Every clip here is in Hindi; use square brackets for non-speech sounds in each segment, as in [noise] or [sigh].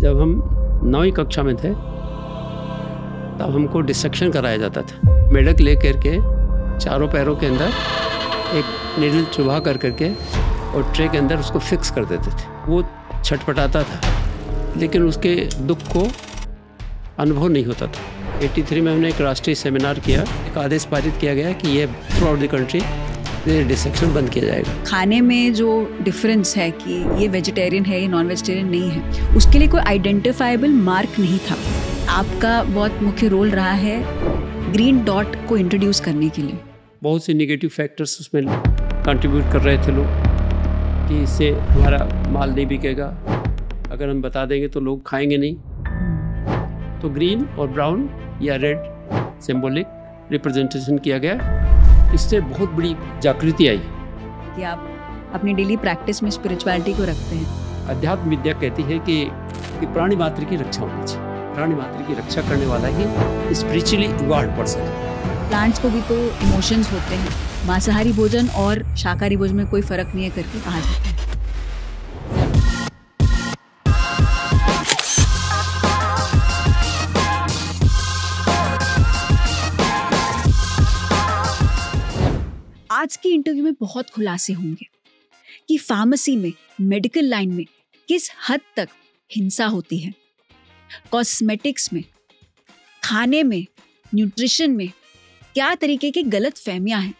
जब हम नौवीं कक्षा में थे तब हमको डिसेक्शन कराया जाता था मेढक ले कर के चारों पैरों के अंदर एक निडल चुभा कर करके और ट्रे के अंदर उसको फिक्स कर देते थे वो छटपटाता था लेकिन उसके दुख को अनुभव नहीं होता था 83 में हमने एक राष्ट्रीय सेमिनार किया एक आदेश पारित किया गया कि ये throughout the country deception बंद किया जाएगा खाने में जो डिफरेंस है कि ये वेजिटेरियन है ये नॉन वेजिटेरियन नहीं है उसके लिए कोई आइडेंटिफाइबल मार्क नहीं था आपका बहुत मुख्य रोल रहा है ग्रीन डॉट को इंट्रोड्यूस करने के लिए बहुत से निगेटिव फैक्टर्स उसमें कंट्रीब्यूट कर रहे थे लोग कि इससे हमारा माल नहीं बिकेगा अगर हम बता देंगे तो लोग खाएंगे नहीं हम्म। तो ग्रीन और ब्राउन या रेड सिंबॉलिक रिप्रेजेंटेशन किया गया इससे बहुत बड़ी जागृति आई कि आप अपनी डेली प्रैक्टिस में स्पिरिचुअलिटी को रखते हैं अध्यात्म विद्या कहती है कि, कि प्राणी मात्र की रक्षा होनी चाहिए प्राणी मात्र की रक्षा करने वाला ही स्पिरिचुअली इवॉल्व पर्सन है प्लांट्स को भी तो इमोशंस होते हैं मांसाहारी भोजन और शाकाहारी भोजन में कोई फर्क नहीं है करके कहा जाता है आज के इंटरव्यू में बहुत खुलासे होंगे कि फार्मेसी में मेडिकल लाइन में किस हद तक हिंसा होती है कॉस्मेटिक्स में खाने में न्यूट्रिशन में क्या तरीके की गलत फहमियाँ हैं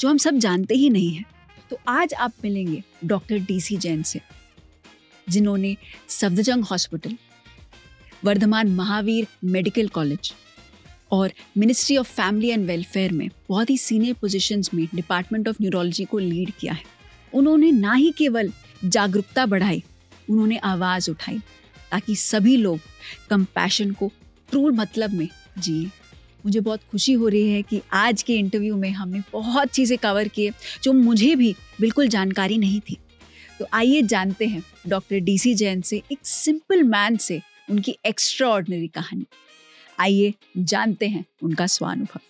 जो हम सब जानते ही नहीं हैं तो आज आप मिलेंगे डॉक्टर डी सी जैन से जिन्होंने Safdarjung hospital Vardhman Mahavir medical college और ministry of family and welfare में बहुत ही सीनियर पोजीशंस में डिपार्टमेंट ऑफ न्यूरोलॉजी को लीड किया है उन्होंने ना ही केवल जागरूकता बढ़ाई उन्होंने आवाज़ उठाई ताकि सभी लोग कंपैशन को ट्रू मतलब में जिए मुझे बहुत खुशी हो रही है कि आज के इंटरव्यू में हमने बहुत चीज़ें कवर किए जो मुझे भी बिल्कुल जानकारी नहीं थी तो आइए जानते हैं डॉक्टर डीसी जैन से एक सिंपल मैन से उनकी एक्स्ट्रा कहानी आइए जानते हैं उनका स्वानुभव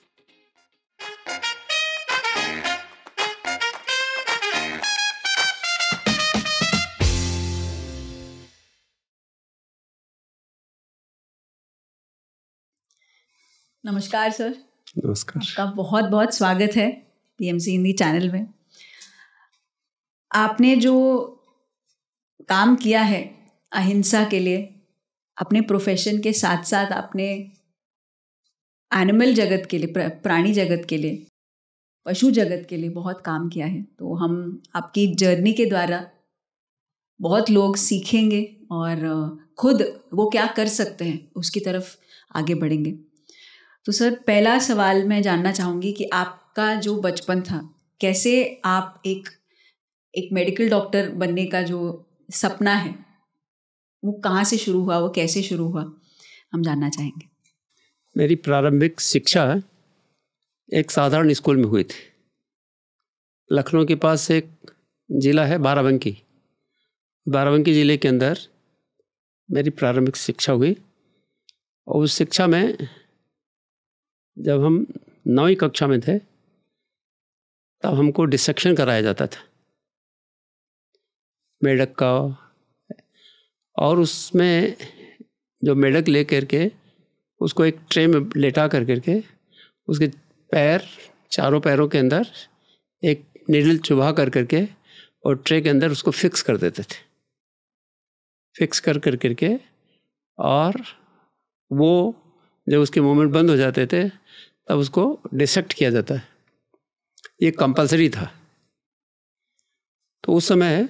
नमस्कार सर नमस्कार आपका बहुत बहुत स्वागत है पीएमसी हिंदी चैनल में आपने जो काम किया है अहिंसा के लिए अपने प्रोफेशन के साथ साथ आपने एनिमल जगत के लिए प्राणी जगत के लिए पशु जगत के लिए बहुत काम किया है तो हम आपकी जर्नी के द्वारा बहुत लोग सीखेंगे और खुद वो क्या कर सकते हैं उसकी तरफ आगे बढ़ेंगे तो सर पहला सवाल मैं जानना चाहूँगी कि आपका जो बचपन था कैसे आप एक एक मेडिकल डॉक्टर बनने का जो सपना है वो कहाँ से शुरू हुआ वो कैसे शुरू हुआ हम जानना चाहेंगे मेरी प्रारंभिक शिक्षा एक साधारण स्कूल में हुई थी लखनऊ के पास एक ज़िला है बाराबंकी बाराबंकी ज़िले के अंदर मेरी प्रारंभिक शिक्षा हुई और उस शिक्षा में जब हम नौवीं कक्षा में थे तब हमको डिसेक्शन कराया जाता था मेढक का और उसमें जो मेढक ले कर के उसको एक ट्रे में लेटा कर करके उसके पैर चारों पैरों के अंदर एक नीडल चुभा कर करके और ट्रे के अंदर उसको फिक्स कर देते थे फिक्स कर कर करके और वो जब उसके मूवमेंट बंद हो जाते थे तब उसको डिसेक्ट किया जाता है ये कंपलसरी था तो उस समय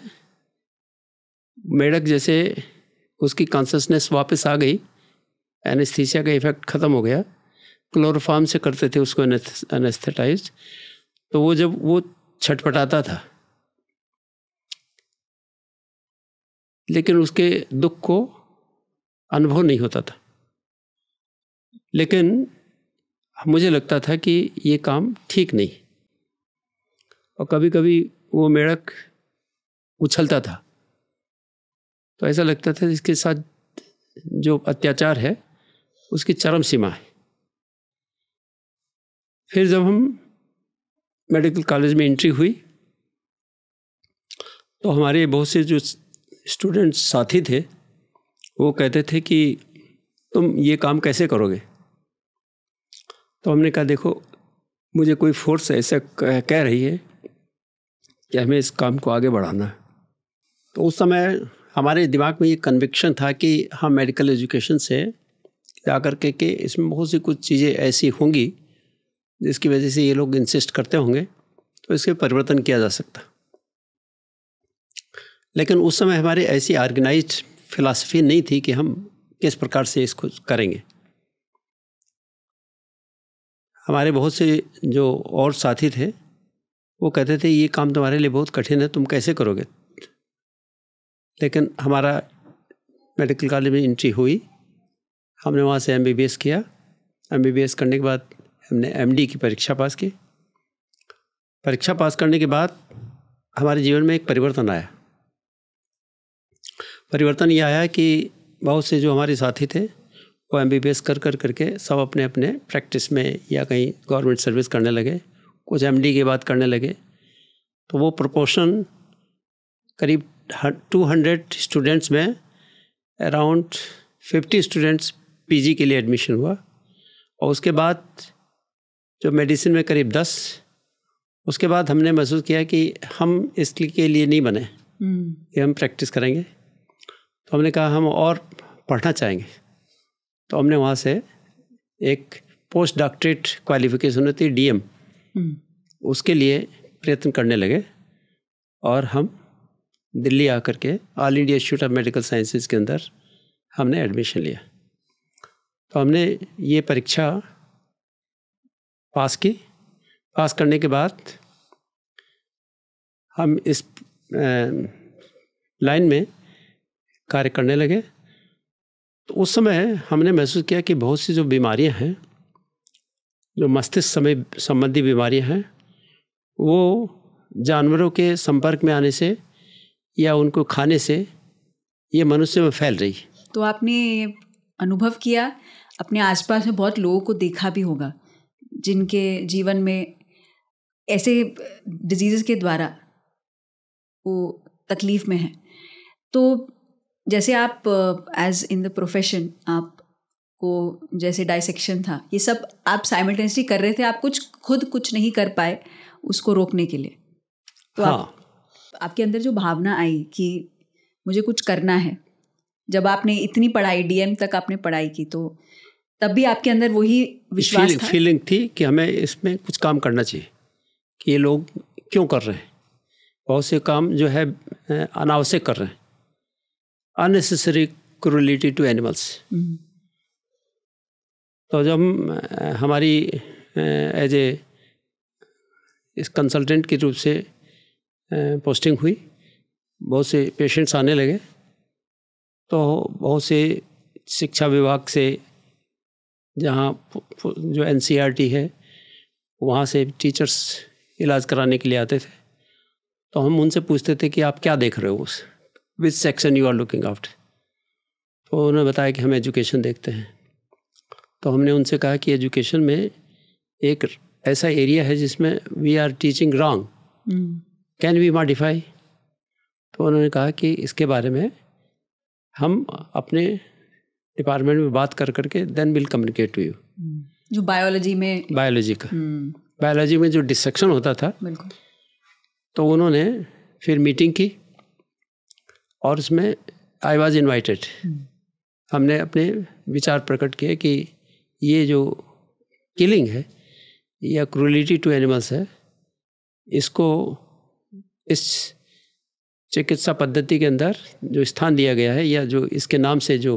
मेढक जैसे उसकी कॉन्सनेस वापस आ गई एनेस्थीसिया का इफेक्ट ख़त्म हो गया क्लोरोफार्म से करते थे उसको एनेस्थेटाइज तो वो जब वो छटपटाता था लेकिन उसके दुख को अनुभव नहीं होता था लेकिन मुझे लगता था कि ये काम ठीक नहीं और कभी कभी वो मेढक उछलता था तो ऐसा लगता था इसके साथ जो अत्याचार है उसकी चरम सीमा है फिर जब हम मेडिकल कॉलेज में एंट्री हुई तो हमारे बहुत से जो स्टूडेंट साथी थे वो कहते थे कि तुम ये काम कैसे करोगे तो हमने कहा देखो मुझे कोई फोर्स ऐसा कह रही है कि हमें इस काम को आगे बढ़ाना है तो उस समय हमारे दिमाग में ये कन्विक्शन था कि हम मेडिकल एजुकेशन से जा कर के कि इसमें बहुत सी कुछ चीज़ें ऐसी होंगी जिसकी वजह से ये लोग इंसिस्ट करते होंगे तो इसके परिवर्तन किया जा सकता लेकिन उस समय हमारे ऐसी ऑर्गेनाइज फिलासफी नहीं थी कि हम किस प्रकार से इसको करेंगे हमारे बहुत से जो और साथी थे वो कहते थे ये काम तुम्हारे लिए बहुत कठिन है तुम कैसे करोगे लेकिन हमारा मेडिकल कॉलेज में एंट्री हुई हमने वहाँ से एम किया एम करने के बाद हमने एम की परीक्षा पास की परीक्षा पास करने के बाद हमारे जीवन में एक परिवर्तन आया परिवर्तन ये आया कि बहुत से जो हमारे साथी थे वो एम कर कर करके सब अपने अपने प्रैक्टिस में या कहीं गवर्नमेंट सर्विस करने लगे कुछ एम के बाद करने लगे तो वो प्रोपोर्शन करीब टू हंड्रेड स्टूडेंट्स में अराउंड फिफ्टी स्टूडेंट्स पीजी के लिए एडमिशन हुआ और उसके बाद जो मेडिसिन में करीब दस उसके बाद हमने महसूस किया कि हम इसके लिए नहीं बने कि हम्म। हम प्रैक्टिस करेंगे तो हमने कहा हम और पढ़ना चाहेंगे तो हमने वहाँ से एक पोस्ट डॉक्टरेट क्वालिफिकेशन होती डीएम हम्म। उसके लिए प्रयत्न करने लगे और हम दिल्ली आकर के all India institute of medical sciences के अंदर हमने एडमिशन लिया तो हमने ये परीक्षा पास की पास करने के बाद हम इस लाइन में कार्य करने लगे तो उस समय हमने महसूस किया कि बहुत सी जो बीमारियां हैं जो मस्तिष्क समय संबंधी बीमारियां हैं वो जानवरों के संपर्क में आने से या उनको खाने से ये मनुष्य में फैल रही तो आपने अनुभव किया अपने आसपास में बहुत लोगों को देखा भी होगा जिनके जीवन में ऐसे डिजीज़ के द्वारा वो तकलीफ़ में है तो जैसे आप एज इन द प्रोफेशन आप को जैसे डाइसेक्शन था ये सब आप साइमल्टेनियसली कर रहे थे आप कुछ खुद कुछ नहीं कर पाए उसको रोकने के लिए तो हाँ. आप, आपके अंदर जो भावना आई कि मुझे कुछ करना है जब आपने इतनी पढ़ाई डीएम तक आपने पढ़ाई की तो तब भी आपके अंदर वही विश्वास फीलिंग, था फीलिंग थी कि हमें इसमें कुछ काम करना चाहिए कि ये लोग क्यों कर रहे हैं बहुत से काम जो है अनावश्यक कर रहे हैं अननेसेसरी क्रूलिटी टू एनिमल्स तो जब हमारी एज ए इस कंसल्टेंट के रूप से पोस्टिंग हुई बहुत से पेशेंट्स आने लगे तो बहुत से शिक्षा विभाग से जहाँ जो एन e है वहाँ से टीचर्स इलाज कराने के लिए आते थे तो हम उनसे पूछते थे कि आप क्या देख रहे हो उस which section you are looking after तो उन्होंने बताया कि हम एजुकेशन देखते हैं तो हमने उनसे कहा कि एजुकेशन में एक ऐसा एरिया है जिसमें we are teaching wrong can we modify तो उन्होंने कहा कि इसके बारे में हम अपने डिपार्टमेंट में बात कर करके then will communicate to you जो बायोलॉजी में बायोलॉजी का बायोलॉजी हम्म। में जो डिसेक्शन होता था तो उन्होंने फिर मीटिंग की और उसमें आई वॉज इन्वाइटेड हमने अपने विचार प्रकट किए कि ये जो किलिंग है या क्रूलिटी टू एनिमल्स है इसको इस चिकित्सा पद्धति के अंदर जो स्थान दिया गया है या जो इसके नाम से जो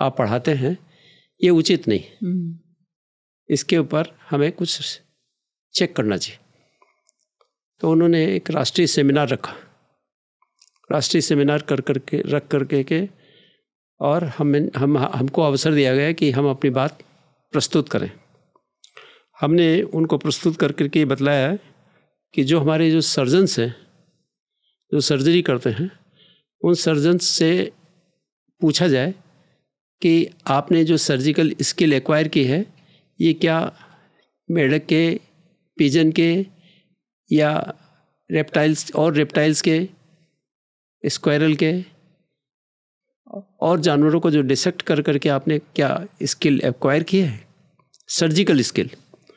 आप पढ़ाते हैं ये उचित नहीं हम्म। इसके ऊपर हमें कुछ चेक करना चाहिए तो उन्होंने एक राष्ट्रीय सेमिनार रखा राष्ट्रीय सेमिनार कर कर के रख कर के, के और हमें हम हमको अवसर दिया गया कि हम अपनी बात प्रस्तुत करें हमने उनको प्रस्तुत कर करके बतलाया कि जो हमारे जो सर्जन्स हैं जो सर्जरी करते हैं उन सर्जन्स से पूछा जाए कि आपने जो सर्जिकल स्किल एक्वायर की है ये क्या मेढक के पिजन के या रेप्टाइल्स और रेप्टाइल्स के स्क्वायरल के और जानवरों को जो डिसेक्ट कर करके आपने क्या स्किल एक्वायर की है सर्जिकल स्किल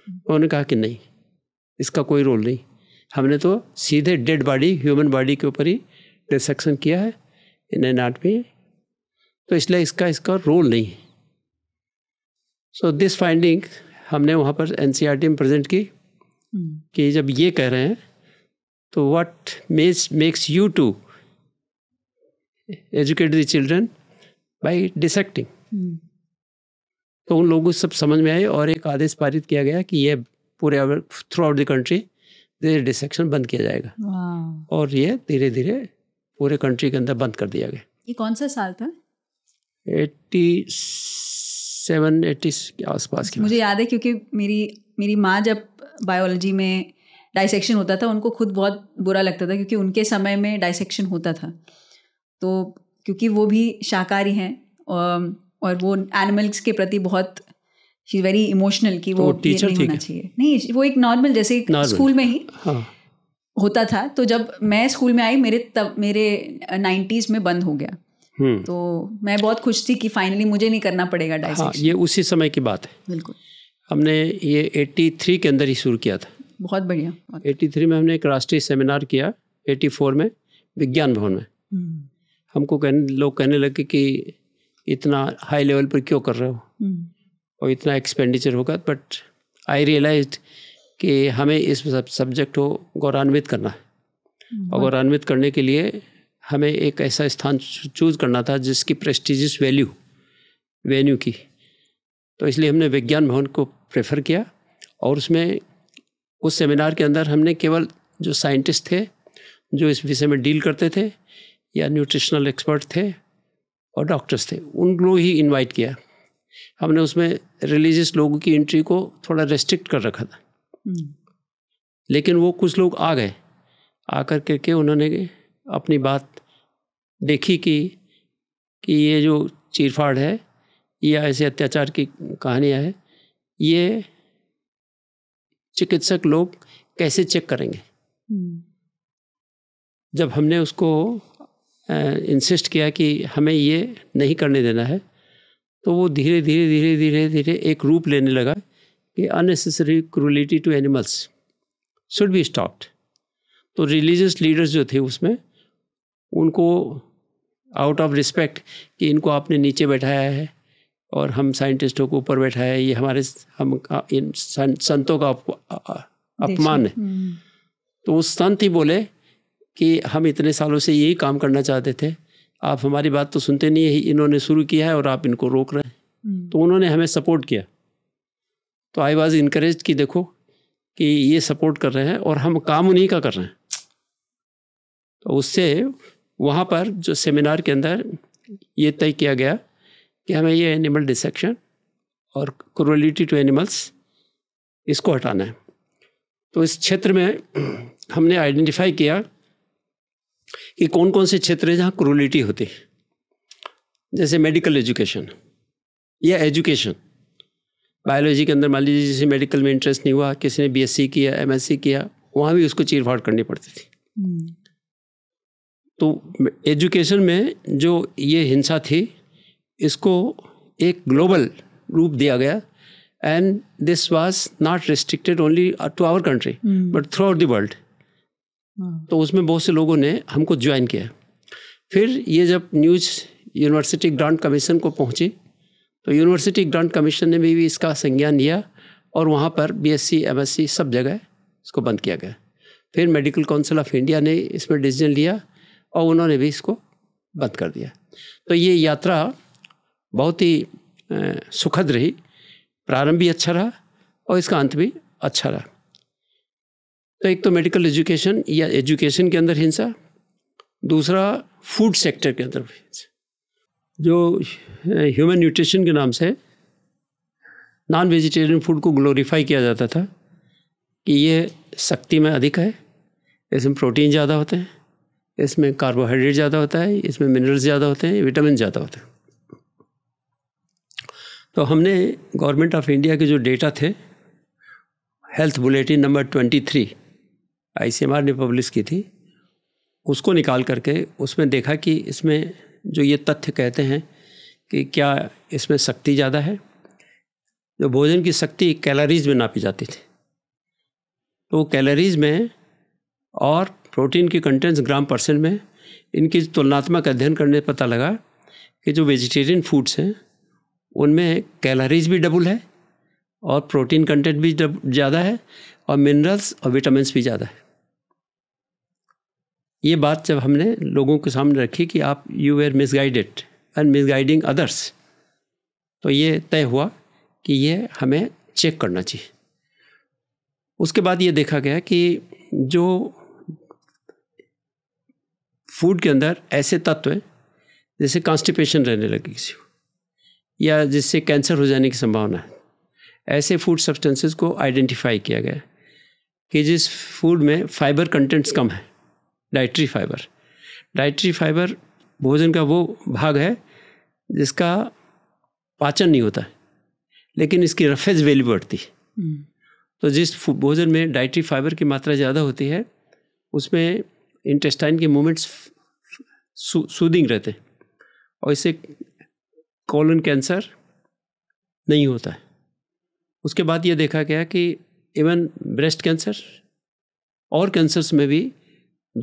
उन्होंने कहा कि नहीं इसका कोई रोल नहीं हमने तो सीधे डेड बॉडी ह्यूमन बॉडी के ऊपर ही डिसेक्शन किया है इन एनाटमी तो इसलिए इसका इसका रोल नहीं है सो दिस फाइंडिंग हमने वहाँ पर एन e में प्रेजेंट की हम्म। कि जब ये कह रहे हैं तो what makes makes you to educate the children by dissecting तो उन लोगों को सब समझ में आए और एक आदेश पारित किया गया कि ये पूरे throughout the country dissection बंद किया जाएगा और ये धीरे धीरे पूरे कंट्री के अंदर बंद कर दिया गया ये कौन सा साल था एट्टी सेवन एट्टी के आसपास की मुझे याद है क्योंकि मेरी मेरी माँ जब बायोलॉजी में डाइसेक्शन होता था उनको खुद बहुत बुरा लगता था क्योंकि उनके समय में डाइसेक्शन होता था तो क्योंकि वो भी शाकाहारी हैं और, और वो एनिमल्स के प्रति बहुत शी वेरी इमोशनल की वो टीचर नहीं होना चाहिए नहीं वो एक नॉर्मल जैसे स्कूल में ही हाँ। होता था तो जब मैं स्कूल में आई मेरे तब मेरे नाइन्टीज़ में बंद हो गया हम्म। तो मैं बहुत खुश थी कि फाइनली मुझे नहीं करना पड़ेगा डाइजेशन हाँ, ये उसी समय की बात है बिल्कुल हमने ये 83 के अंदर ही शुरू किया था बहुत बढ़िया एट्टी 83 में हमने एक राष्ट्रीय सेमिनार किया 84 में विज्ञान भवन में हम्म। हमको कहने लोग कहने लगे कि इतना हाई लेवल पर क्यों कर रहे हो हम्म। और इतना एक्सपेंडिचर होगा बट आई रियलाइज कि हमें इस सब्जेक्ट को गौरवान्वित करना है और गौरवान्वित करने के लिए हमें एक ऐसा स्थान चूज करना था जिसकी प्रेस्टिजियस वैल्यू वेन्यू की तो इसलिए हमने विज्ञान भवन को प्रेफर किया और उसमें उस सेमिनार के अंदर हमने केवल जो साइंटिस्ट थे जो इस विषय में डील करते थे या न्यूट्रिशनल एक्सपर्ट थे और डॉक्टर्स थे उन लोग ही इनवाइट किया हमने उसमें रिलीजियस लोगों की एंट्री को थोड़ा रेस्ट्रिक्ट कर रखा था हम्म। लेकिन वो कुछ लोग आ गए आकर करके उन्होंने अपनी बात देखी कि कि ये जो चीरफाड़ है या ऐसे अत्याचार की कहानियाँ है ये चिकित्सक लोग कैसे चेक करेंगे हम्म। जब हमने उसको इंसिस्ट किया कि हमें ये नहीं करने देना है तो वो धीरे धीरे धीरे धीरे धीरे एक रूप लेने लगा कि unnecessary cruelty to animals should be stopped तो रिलीजियस लीडर्स जो थे उसमें उनको आउट ऑफ रिस्पेक्ट कि इनको आपने नीचे बैठाया है और हम साइंटिस्टों को ऊपर बैठाया है ये हमारे हम इन संतों का अपमान है हम्म। तो उस संत ही बोले कि हम इतने सालों से यही काम करना चाहते थे आप हमारी बात तो सुनते नहीं है इन्होंने शुरू किया है और आप इनको रोक रहे हैं हम्म। तो उन्होंने हमें सपोर्ट किया तो आई वॉज इनक्रेज कि देखो कि ये सपोर्ट कर रहे हैं और हम काम उन्हीं का कर रहे हैं तो उससे वहाँ पर जो सेमिनार के अंदर ये तय किया गया कि हमें ये एनिमल डिसेक्शन और क्रोलिटी टू एनिमल्स इसको हटाना है तो इस क्षेत्र में हमने आइडेंटिफाई किया कि कौन कौन से क्षेत्र हैं जहाँ क्रोलिटी होती है जैसे मेडिकल एजुकेशन या एजुकेशन बायोलॉजी के अंदर मान लीजिए जिसे मेडिकल में इंटरेस्ट नहीं हुआ किसी ने बीएससी किया एमएससी किया वहाँ भी उसको चीरफाड़ करनी पड़ती थी हम्म। तो एजुकेशन में जो ये हिंसा थी इसको एक ग्लोबल रूप दिया गया and this was not restricted only to our country but throughout the world तो उसमें बहुत से लोगों ने हमको ज्वाइन किया फिर ये जब न्यूज यूनिवर्सिटी ग्रांट कमीशन को पहुंची तो यूनिवर्सिटी ग्रांट कमीशन ने भी, भी इसका संज्ञान लिया और वहाँ पर बीएससी एमएससी सब जगह इसको बंद किया गया फिर मेडिकल काउंसिल ऑफ इंडिया ने इसमें डिसीजन लिया और उन्होंने भी इसको बंद कर दिया तो ये यात्रा बहुत ही सुखद रही प्रारंभ भी अच्छा रहा और इसका अंत भी अच्छा रहा तो एक तो मेडिकल एजुकेशन या एजुकेशन के अंदर हिंसा दूसरा फूड सेक्टर के अंदर जो ह्यूमन न्यूट्रिशन के नाम से नॉन वेजिटेरियन फूड को ग्लोरीफाई किया जाता था कि ये शक्ति में अधिक है इसमें प्रोटीन ज़्यादा होते हैं इसमें कार्बोहाइड्रेट ज़्यादा होता है इसमें मिनरल्स ज़्यादा होते हैं विटामिन ज़्यादा होते हैं तो हमने गवर्नमेंट ऑफ इंडिया के जो डेटा थे health bulletin number twenty three I C M R ने पब्लिश की थी उसको निकाल करके उसमें देखा कि इसमें जो ये तथ्य कहते हैं कि क्या इसमें शक्ति ज़्यादा है जो भोजन की शक्ति कैलोरीज में नापी जाती थी तो कैलोरीज में और प्रोटीन की कंटेंट्स ग्राम परसेंट में इनकी तुलनात्मक अध्ययन करने पता लगा कि जो वेजिटेरियन फूड्स हैं उनमें कैलरीज भी डबल है और प्रोटीन कंटेंट भी ज़्यादा है और मिनरल्स और विटामिन भी ज़्यादा है ये बात जब हमने लोगों के सामने रखी कि आप you were misguided and misguiding others तो ये तय हुआ कि ये हमें चेक करना चाहिए उसके बाद ये देखा गया कि जो फूड के अंदर ऐसे तत्व हैं जैसे कॉन्स्टिपेशन रहने लगे किसी को या जिससे कैंसर हो जाने की संभावना है ऐसे फूड सब्सटेंसेस को आइडेंटिफाई किया गया कि जिस फूड में फाइबर कंटेंट्स कम है डाइट्री फाइबर डाइट्री फाइबर भोजन का वो भाग है जिसका पाचन नहीं होता है लेकिन इसकी रफेज वैल्यू बढ़ती है हम्म। तो जिस भोजन में डाइट्री फाइबर की मात्रा ज़्यादा होती है उसमें इंटेस्टाइन के मूवमेंट्स सूदिंग रहते हैं और इससे कॉलन कैंसर नहीं होता है उसके बाद ये देखा गया कि इवन ब्रेस्ट कैंसर और कैंसर्स में भी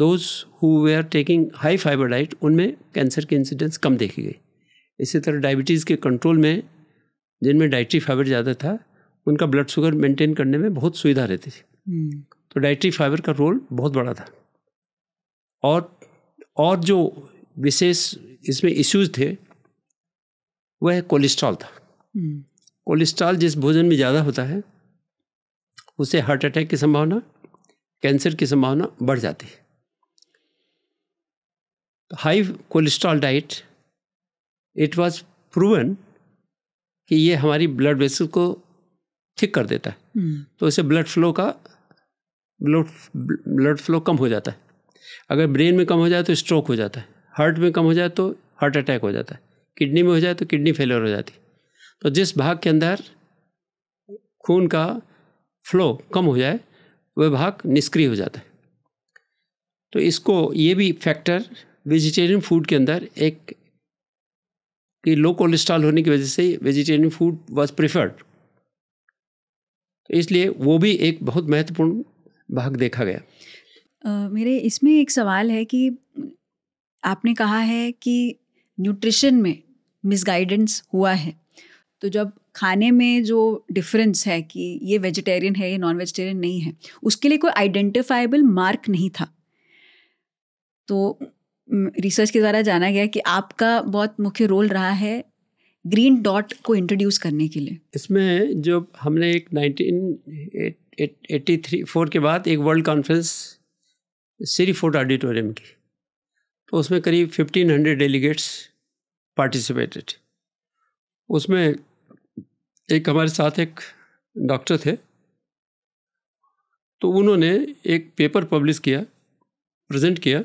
those who were taking high fibre diet उनमें कैंसर की इंसिडेंस कम देखी गई इसी तरह डायबिटीज़ के कंट्रोल में जिनमें डाइट्री फाइबर ज़्यादा था उनका ब्लड शुगर मेंटेन करने में बहुत सुविधा रहती थी हम्म। तो डाइट्री फाइबर का रोल बहुत बड़ा था और और जो विशेष इसमें इश्यूज थे वह कोलेस्ट्रॉल था कोलेस्ट्रॉल हम्म। जिस भोजन में ज़्यादा होता है उसे हार्ट अटैक की संभावना कैंसर की संभावना बढ़ जाती है तो high cholesterol diet it was proven कि ये हमारी ब्लड वेसल को ठीक कर देता है हम्म। तो उसे ब्लड फ्लो का ब्लड ब्लड फ्लो कम हो जाता है अगर ब्रेन में कम हो जाए तो स्ट्रोक हो जाता है हार्ट में कम हो जाए तो हार्ट अटैक हो जाता है किडनी में हो जाए तो किडनी फेलियर हो जाती तो जिस भाग के अंदर खून का फ्लो कम हो जाए वह भाग निष्क्रिय हो जाता है तो इसको ये भी फैक्टर वेजिटेरियन फूड के अंदर एक कि लो कोलेस्ट्रॉल होने की वजह से वेजिटेरियन फूड वॉज प्रिफर्ड तो इसलिए वो भी एक बहुत महत्वपूर्ण भाग देखा गया मेरे इसमें एक सवाल है कि आपने कहा है कि न्यूट्रिशन में मिसगाइडेंस हुआ है तो जब खाने में जो डिफरेंस है कि ये वेजिटेरियन है ये नॉन वेजिटेरियन नहीं है उसके लिए कोई आइडेंटिफाइबल मार्क नहीं था तो रिसर्च के द्वारा जाना गया कि आपका बहुत मुख्य रोल रहा है ग्रीन डॉट को इंट्रोड्यूस करने के लिए इसमें जो हमने एक नाइनटीन एटी थ्री फोर के बाद एक वर्ल्ड कॉन्फ्रेंस फोर्ट ऑडिटोरियम की तो उसमें करीब 1500 डेलीगेट्स पार्टिसिपेटेड उसमें एक हमारे साथ एक डॉक्टर थे तो उन्होंने एक पेपर पब्लिश किया प्रेजेंट किया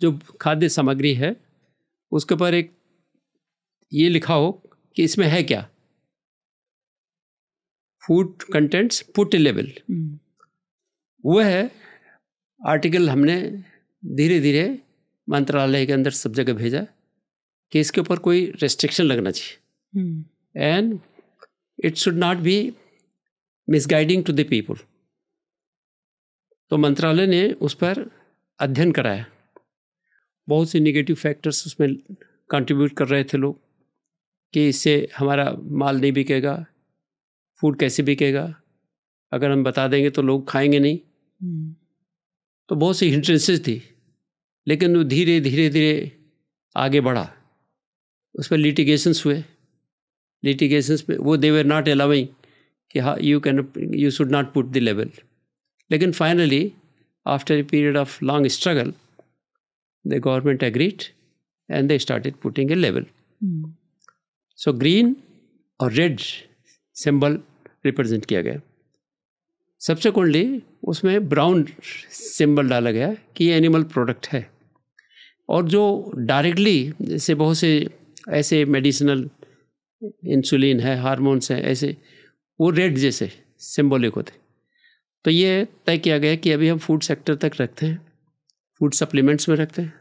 जो खाद्य सामग्री है उसके ऊपर एक ये लिखा हो कि इसमें है क्या फूड कंटेंट्स पुट लेवल वह है आर्टिकल हमने धीरे धीरे मंत्रालय के अंदर सब जगह भेजा कि इसके ऊपर कोई रेस्ट्रिक्शन लगना चाहिए and it should not be misguiding to the people तो मंत्रालय ने उस पर अध्ययन कराया बहुत से निगेटिव फैक्टर्स उसमें कंट्रीब्यूट कर रहे थे लोग कि इससे हमारा माल नहीं बिकेगा फूड कैसे बिकेगा अगर हम बता देंगे तो लोग खाएंगे नहीं हम्म। तो बहुत सी हिंट्रेंसेस थी लेकिन वो धीरे धीरे धीरे आगे बढ़ा उस पर लिटिगेशंस हुए लिटिगेशंस पे वो देवर नॉट अलाउिंग कि हाँ you can you should not put the लेवल लेकिन finally after a period of long struggle the government agreed and they started putting a लेवल सो ग्रीन और रेड सिंबल रिप्रेजेंट किया गया सबसेक्वेंटली उसमें ब्राउन सिंबल डाला गया कि ये एनिमल प्रोडक्ट है और जो डायरेक्टली जैसे बहुत से ऐसे मेडिसिनल इंसुलिन है हार्मोन्स हैं ऐसे वो रेड जैसे सिम्बोलिक होते तो ये तय किया गया कि अभी हम फूड सेक्टर तक रखते हैं फूड सप्लीमेंट्स में रखते हैं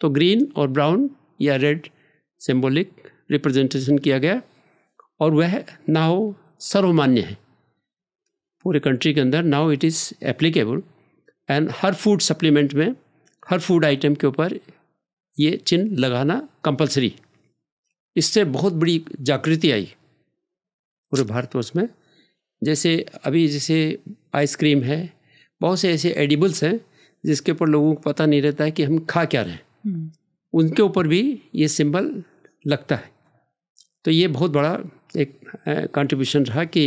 तो ग्रीन और ब्राउन या रेड सिम्बोलिक रिप्रेजेंटेशन किया गया और वह ना हो सर्वमान्य है पूरे कंट्री के अंदर now it is applicable and हर फूड सप्लीमेंट में हर फूड आइटम के ऊपर ये चिन्ह लगाना कंपलसरी इससे बहुत बड़ी जागृति आई पूरे भारतवर्ष में जैसे अभी जैसे आइसक्रीम है बहुत से ऐसे एडिबल्स हैं जिसके ऊपर लोगों को पता नहीं रहता है कि हम खा क्या रहे हैं हम्म। उनके ऊपर भी ये सिंबल लगता है तो ये बहुत बड़ा एक कंट्रीब्यूशन रहा कि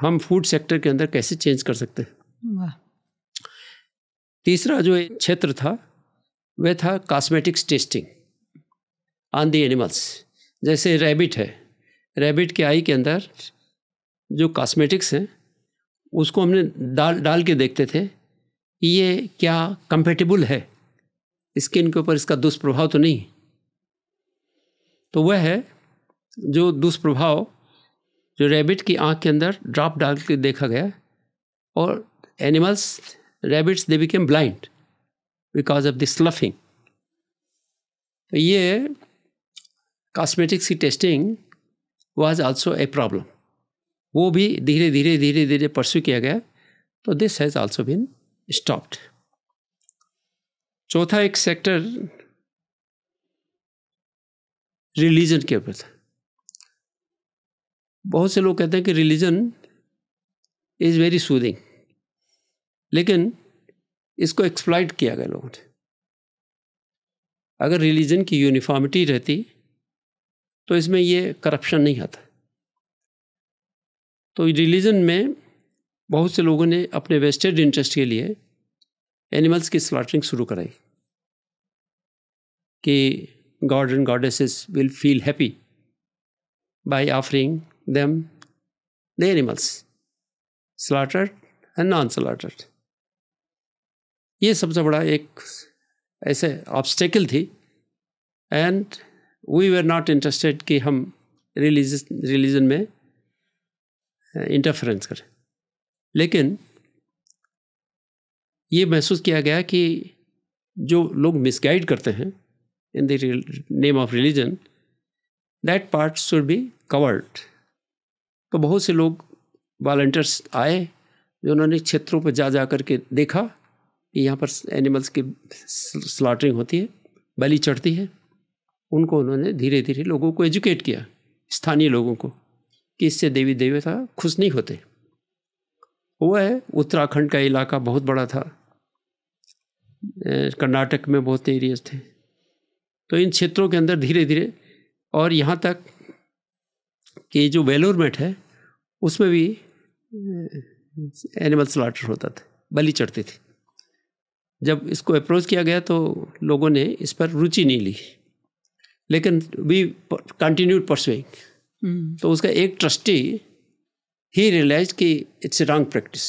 हम फूड सेक्टर के अंदर कैसे चेंज कर सकते हैं तीसरा जो क्षेत्र था वह था cosmetics testing on the animals जैसे रैबिट है रैबिट के आई के अंदर जो कॉस्मेटिक्स हैं उसको हमने डाल डाल के देखते थे कि ये क्या कंपेटेबल है स्किन के ऊपर इसका दुष्प्रभाव तो नहीं तो वह है जो दुष्प्रभाव जो रैबिट की आँख के अंदर ड्रॉप डाल के देखा गया और animals rabbits they became blind because of this sloughing ये कॉस्मेटिक्स की testing was also a problem वो भी धीरे धीरे धीरे धीरे परस्यू किया गया तो this has also been stopped चौथा एक सेक्टर रिलीजन के ऊपर था बहुत से लोग कहते हैं कि रिलीजन इज़ वेरी सूदिंग लेकिन इसको एक्सप्लाइट किया गया लोगों ने अगर रिलीजन की यूनिफॉर्मिटी रहती तो इसमें ये करप्शन नहीं आता तो रिलीजन में बहुत से लोगों ने अपने वेस्टेड इंटरेस्ट के लिए एनिमल्स की स्लॉटरिंग शुरू कराई कि god and goddesses will feel happy by offering them the animals slaughtered and non slaughtered ये सबसे बड़ा एक ऐसे ऑब्स्टेकल थी and we were not interested कि हम रिलीज रिलीजन में इंटरफेरेंस uh, करें लेकिन ये महसूस किया गया कि जो लोग मिसगाइड करते हैं in the name of religion that part should be covered तो बहुत से लोग वॉल्टियर्स आए जो उन्होंने क्षेत्रों पर जा जा कर के देखा कि यहाँ पर एनिमल्स की स्लाटरिंग होती है बलि चढ़ती है उनको उन्होंने धीरे धीरे लोगों को एजुकेट किया स्थानीय लोगों को कि इससे देवी देवता खुश नहीं होते हुआ है उत्तराखंड का इलाका बहुत बड़ा था कर्नाटक में बहुत एरियाज थे तो इन क्षेत्रों के अंदर धीरे धीरे और यहाँ तक कि जो मेट है उसमें भी एनिमल स्लाटर होता था बलि चढ़ती थी जब इसको अप्रोच किया गया तो लोगों ने इस पर रुचि नहीं ली लेकिन वी कंटिन्यूड परसुइंग तो उसका एक ट्रस्टी ही रियलाइज कि it's a wrong practice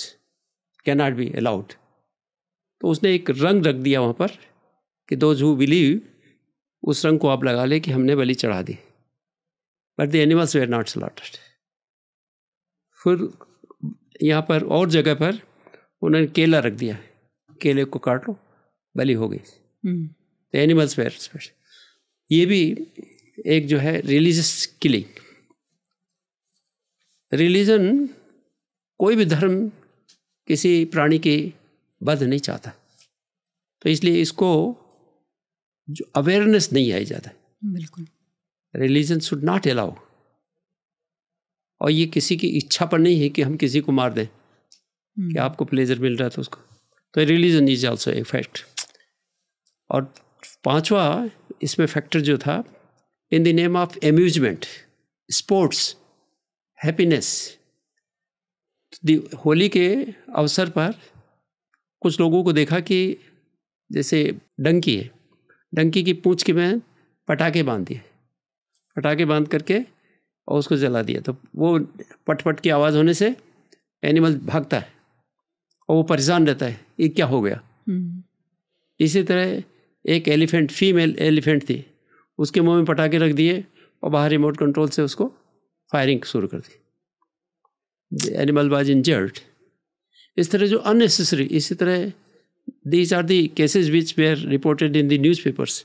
can not be allowed तो उसने एक रंग रख दिया वहाँ पर कि दोज हु बिलीव उस रंग को आप लगा ले कि हमने बलि चढ़ा दी but the animals were not slaughtered फिर यहाँ पर और जगह पर उन्होंने केला रख दिया केले को काट लो बली हो गई द एनिमल्स वेयर स्पेशल ये भी एक जो है रिलीजियस किलिंग रिलीजन कोई भी धर्म किसी प्राणी की बध नहीं चाहता तो इसलिए इसको जो अवेयरनेस नहीं आई ज़्यादा बिल्कुल रिलीजन शुड नॉट अलाउ और ये किसी की इच्छा पर नहीं है कि हम किसी को मार दें hmm. कि आपको प्लेजर मिल रहा है तो उसको तो religion is also a fact और पांचवा इसमें फैक्टर जो था in the name of amusement sports happiness Holi के अवसर पर कुछ लोगों को देखा कि जैसे डंकी है डंकी की पूँछ के में पटाखे बांध दिए पटाखे बांध करके और उसको जला दिया तो वो पटपट -पट की आवाज़ होने से एनिमल भागता है और वो परेशान रहता है ये क्या हो गया हम्म। इसी तरह एक एलिफेंट फीमेल एलिफेंट थी उसके मुंह में पटाखे रख दिए और बाहर रिमोट कंट्रोल से उसको फायरिंग शुरू कर दी एनिमल वाज इंजर्ड इस तरह जो अननेसेसरी इसी तरह these are the cases which were reported in the newspapers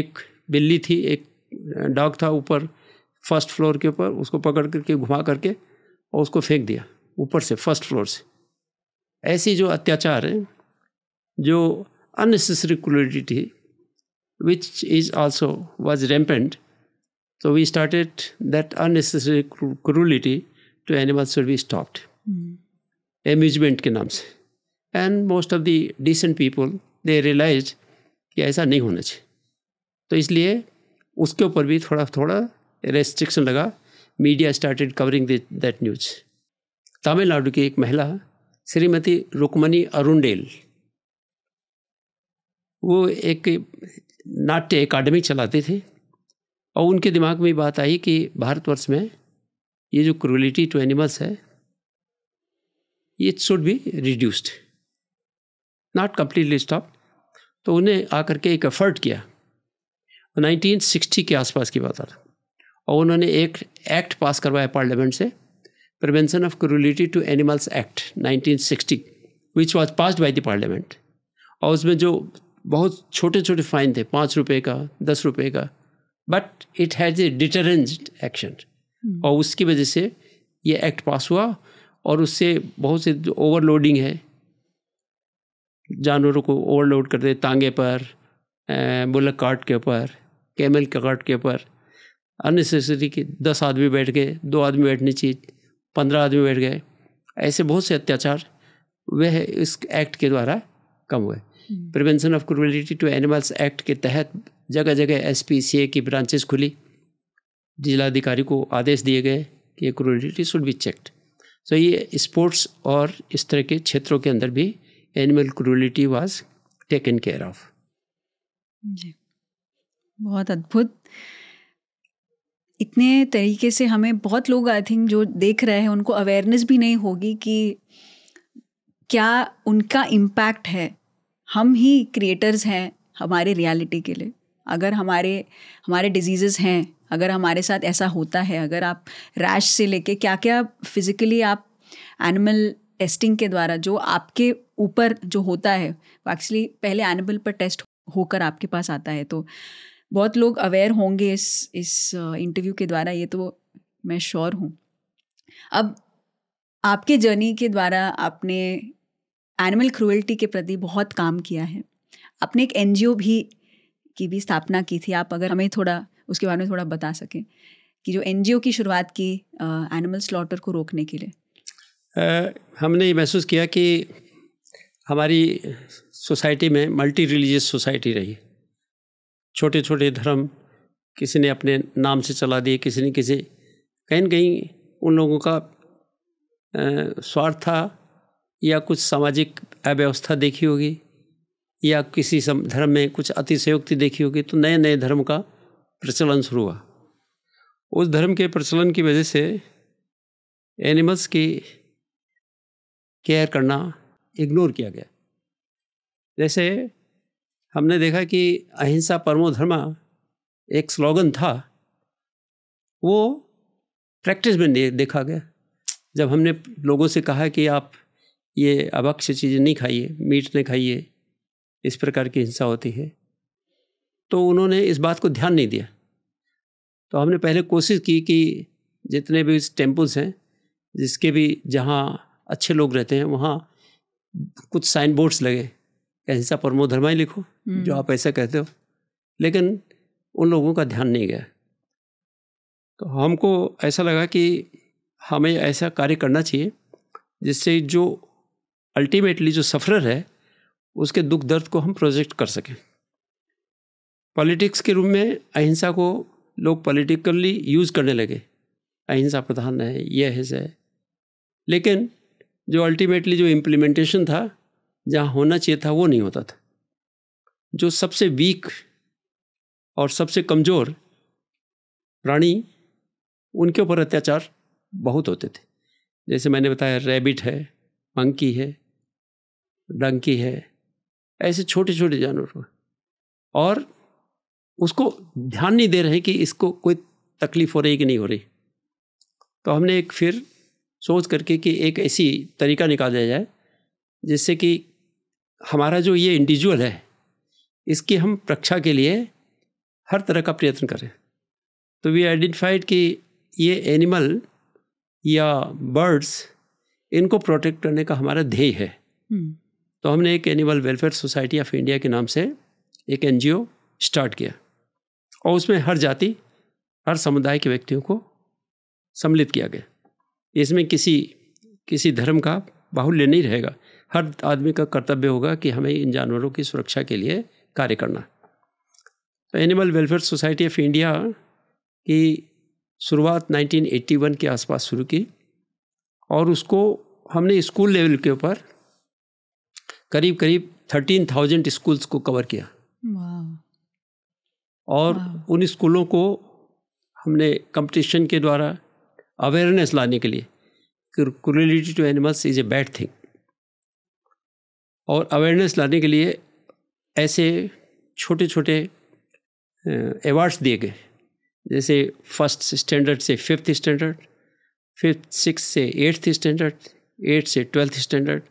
एक बिल्ली थी एक डॉग था ऊपर फर्स्ट फ्लोर के ऊपर उसको पकड़ करके घुमा करके और उसको फेंक दिया ऊपर से फर्स्ट फ्लोर से ऐसी जो अत्याचार है जो unnecessary cruelty which is also was rampant तो we started that unnecessary cru- to animals should be stopped amusement के नाम से and most of the decent people they realise कि ऐसा नहीं होना चाहिए तो इसलिए उसके ऊपर भी थोड़ा थोड़ा रेस्ट्रिक्शन लगा media started covering that news Tamil Nadu की एक महिला श्रीमती रुकमणी अरुणडेल वो एक नाट्य अकाडमी चलाते थे और उनके दिमाग में बात आई कि भारतवर्ष में ये जो क्रूलिटी टू एनिमल्स है ये should be reduced not completely stop तो उन्हें आकर के एक एफर्ट किया 1960 के आसपास की बात है और उन्होंने एक एक्ट पास करवाया पार्लियामेंट से Prevention of Cruelty to Animals Act 1960 which was passed by the parliament और उसमें जो बहुत छोटे छोटे फाइन थे पाँच रुपये का दस रुपये का but it has a deterrent action और उसकी वजह से ये एक्ट पास हुआ और उससे बहुत से ओवरलोडिंग है जानवरों को ओवरलोड करते तांगे पर बुलक कार्ट के ऊपर कैमल के कट के ऊपर अननेसेसरी की दस आदमी बैठ गए दो आदमी बैठने चाहिए पंद्रह आदमी बैठ गए ऐसे बहुत से अत्याचार वह इस एक्ट के द्वारा कम हुए hmm. Prevention of Cruelty to Animals Act के तहत जगह जगह एस पी सी ए की ब्रांचेज खुली जिलाधिकारी को आदेश दिए गए कि cruelty should be checked so ये स्पोर्ट्स और इस तरह के क्षेत्रों के अंदर भी animal cruelty was taken care of जी बहुत अद्भुत इतने तरीके से हमें बहुत लोग आई थिंक जो देख रहे हैं उनको अवेयरनेस भी नहीं होगी कि क्या उनका इम्पैक्ट है हम ही क्रिएटर्स हैं हमारे रियलिटी के लिए अगर हमारे हमारे डिजीज़ हैं अगर हमारे साथ ऐसा होता है अगर आप रैश से लेके क्या क्या फिज़िकली आप एनिमल टेस्टिंग के द्वारा जो आपके ऊपर जो होता है वो एक्चुअली पहले एनिमल पर टेस्ट होकर आपके पास आता है तो बहुत लोग अवेयर होंगे इस इस इंटरव्यू के द्वारा ये तो मैं श्योर हूँ अब आपके जर्नी के द्वारा आपने एनिमल क्रुएल्टी के प्रति बहुत काम किया है आपने एक एन भी की भी स्थापना की थी आप अगर हमें थोड़ा उसके बारे में थोड़ा बता सकें कि जो एन की शुरुआत की एनिमल स्लॉटर को रोकने के लिए आ, हमने ये महसूस किया कि हमारी सोसाइटी में मल्टी रिलीजियस सोसाइटी रही छोटे छोटे धर्म किसी ने अपने नाम से चला दिए किसी ने किसी कहीं न कहीं उन लोगों का स्वार्थ था या कुछ सामाजिक अव्यवस्था देखी होगी या किसी धर्म में कुछ अतिशयोक्ति देखी होगी तो नए नए धर्म का प्रचलन शुरू हुआ उस धर्म के प्रचलन की वजह से एनिमल्स की केयर करना इग्नोर किया गया जैसे हमने देखा कि अहिंसा परमो धर्मा एक स्लोगन था वो प्रैक्टिस में दे, देखा गया जब हमने लोगों से कहा कि आप ये अभक्ष चीज़ें नहीं खाइए मीट नहीं खाइए इस प्रकार की हिंसा होती है तो उन्होंने इस बात को ध्यान नहीं दिया तो हमने पहले कोशिश की कि जितने भी टेम्पल्स हैं जिसके भी जहाँ अच्छे लोग रहते हैं वहाँ कुछ साइन बोर्ड्स लगे ऐसा परमोधर्मा ही लिखो जो हम्म। आप ऐसा कहते हो लेकिन उन लोगों का ध्यान नहीं गया तो हमको ऐसा लगा कि हमें ऐसा कार्य करना चाहिए जिससे जो अल्टीमेटली जो सफरर है उसके दुख दर्द को हम प्रोजेक्ट कर सकें पॉलिटिक्स के रूप में अहिंसा को लोग पॉलिटिकली यूज़ करने लगे अहिंसा प्रधान है यह है लेकिन जो अल्टीमेटली जो इम्प्लीमेंटेशन था जहाँ होना चाहिए था वो नहीं होता था जो सबसे वीक और सबसे कमज़ोर प्राणी उनके ऊपर अत्याचार बहुत होते थे जैसे मैंने बताया रैबिट है मंकी है डंकी है ऐसे छोटे छोटे जानवर और उसको ध्यान नहीं दे रहे कि इसको कोई तकलीफ हो रही कि नहीं हो रही तो हमने एक फिर सोच करके कि एक ऐसी तरीका निकाला जाए जिससे कि हमारा जो ये इंडिविजुअल है इसकी हम रक्षा के लिए हर तरह का प्रयत्न करें तो वी आइडेंटिफाइड कि ये एनिमल या बर्ड्स इनको प्रोटेक्ट करने का हमारा ध्येय है हम्म। तो हमने एक Animal welfare Society of India के नाम से एक एन स्टार्ट किया और उसमें हर जाति हर समुदाय के व्यक्तियों को सम्मिलित किया गया इसमें किसी किसी धर्म का बाहुल्य नहीं रहेगा हर आदमी का कर्तव्य होगा कि हमें इन जानवरों की सुरक्षा के लिए कार्य करना तो Animal welfare Society of India की शुरुआत 1981 के आसपास शुरू की और उसको हमने स्कूल लेवल के ऊपर करीब करीब थर्टीन थाउजेंड स्कूल्स को कवर किया और उन स्कूलों को हमने कंपटीशन के द्वारा अवेयरनेस लाने के लिए cruelty to animals is a bad thing और अवेयरनेस लाने के लिए ऐसे छोटे छोटे अवार्ड्स दिए गए जैसे फर्स्ट स्टैंडर्ड से फिफ्थ स्टैंडर्ड फिफ्थ सिक्स से एट्थ स्टैंडर्ड एट से ट्वेल्थ स्टैंडर्ड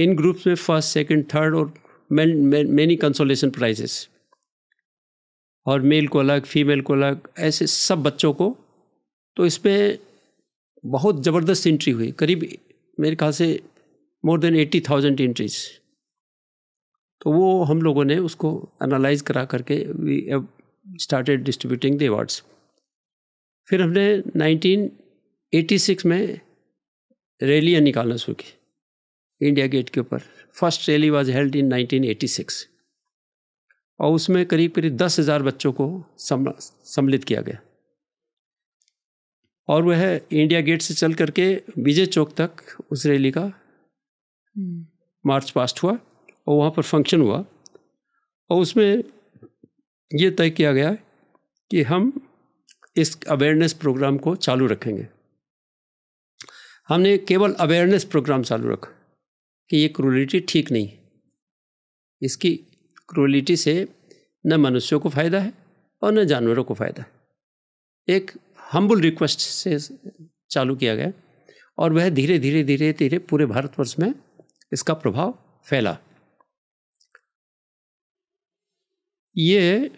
इन ग्रुप्स में फर्स्ट सेकंड थर्ड और मैनी कंसोलेशन प्राइजेस और मेल को अलग फीमेल को अलग ऐसे सब बच्चों को तो इसमें बहुत ज़बरदस्त एंट्री हुई करीब मेरे ख्याल से more than eighty thousand entries तो वो हम लोगों ने उसको एनालाइज करा करके we started distributing the awards फिर हमने 1986 में रैलियाँ निकालना शुरू की इंडिया गेट के ऊपर first rally was held in 1986 और उसमें करीब करीब दस हज़ार बच्चों को सम्मिलित किया गया और वह इंडिया गेट से चल करके विजय चौक तक उस रैली का हम्म। मार्च पास्ट हुआ और वहाँ पर फंक्शन हुआ और उसमें ये तय किया गया कि हम इस अवेयरनेस प्रोग्राम को चालू रखेंगे हमने केवल अवेयरनेस प्रोग्राम चालू रखा कि ये क्रोलिटी ठीक नहीं इसकी क्रोलिटी से न मनुष्यों को फ़ायदा है और न जानवरों को फ़ायदा है एक हम्बुल रिक्वेस्ट से चालू किया गया और वह धीरे धीरे धीरे धीरे पूरे भारतवर्ष में इसका प्रभाव फैला ये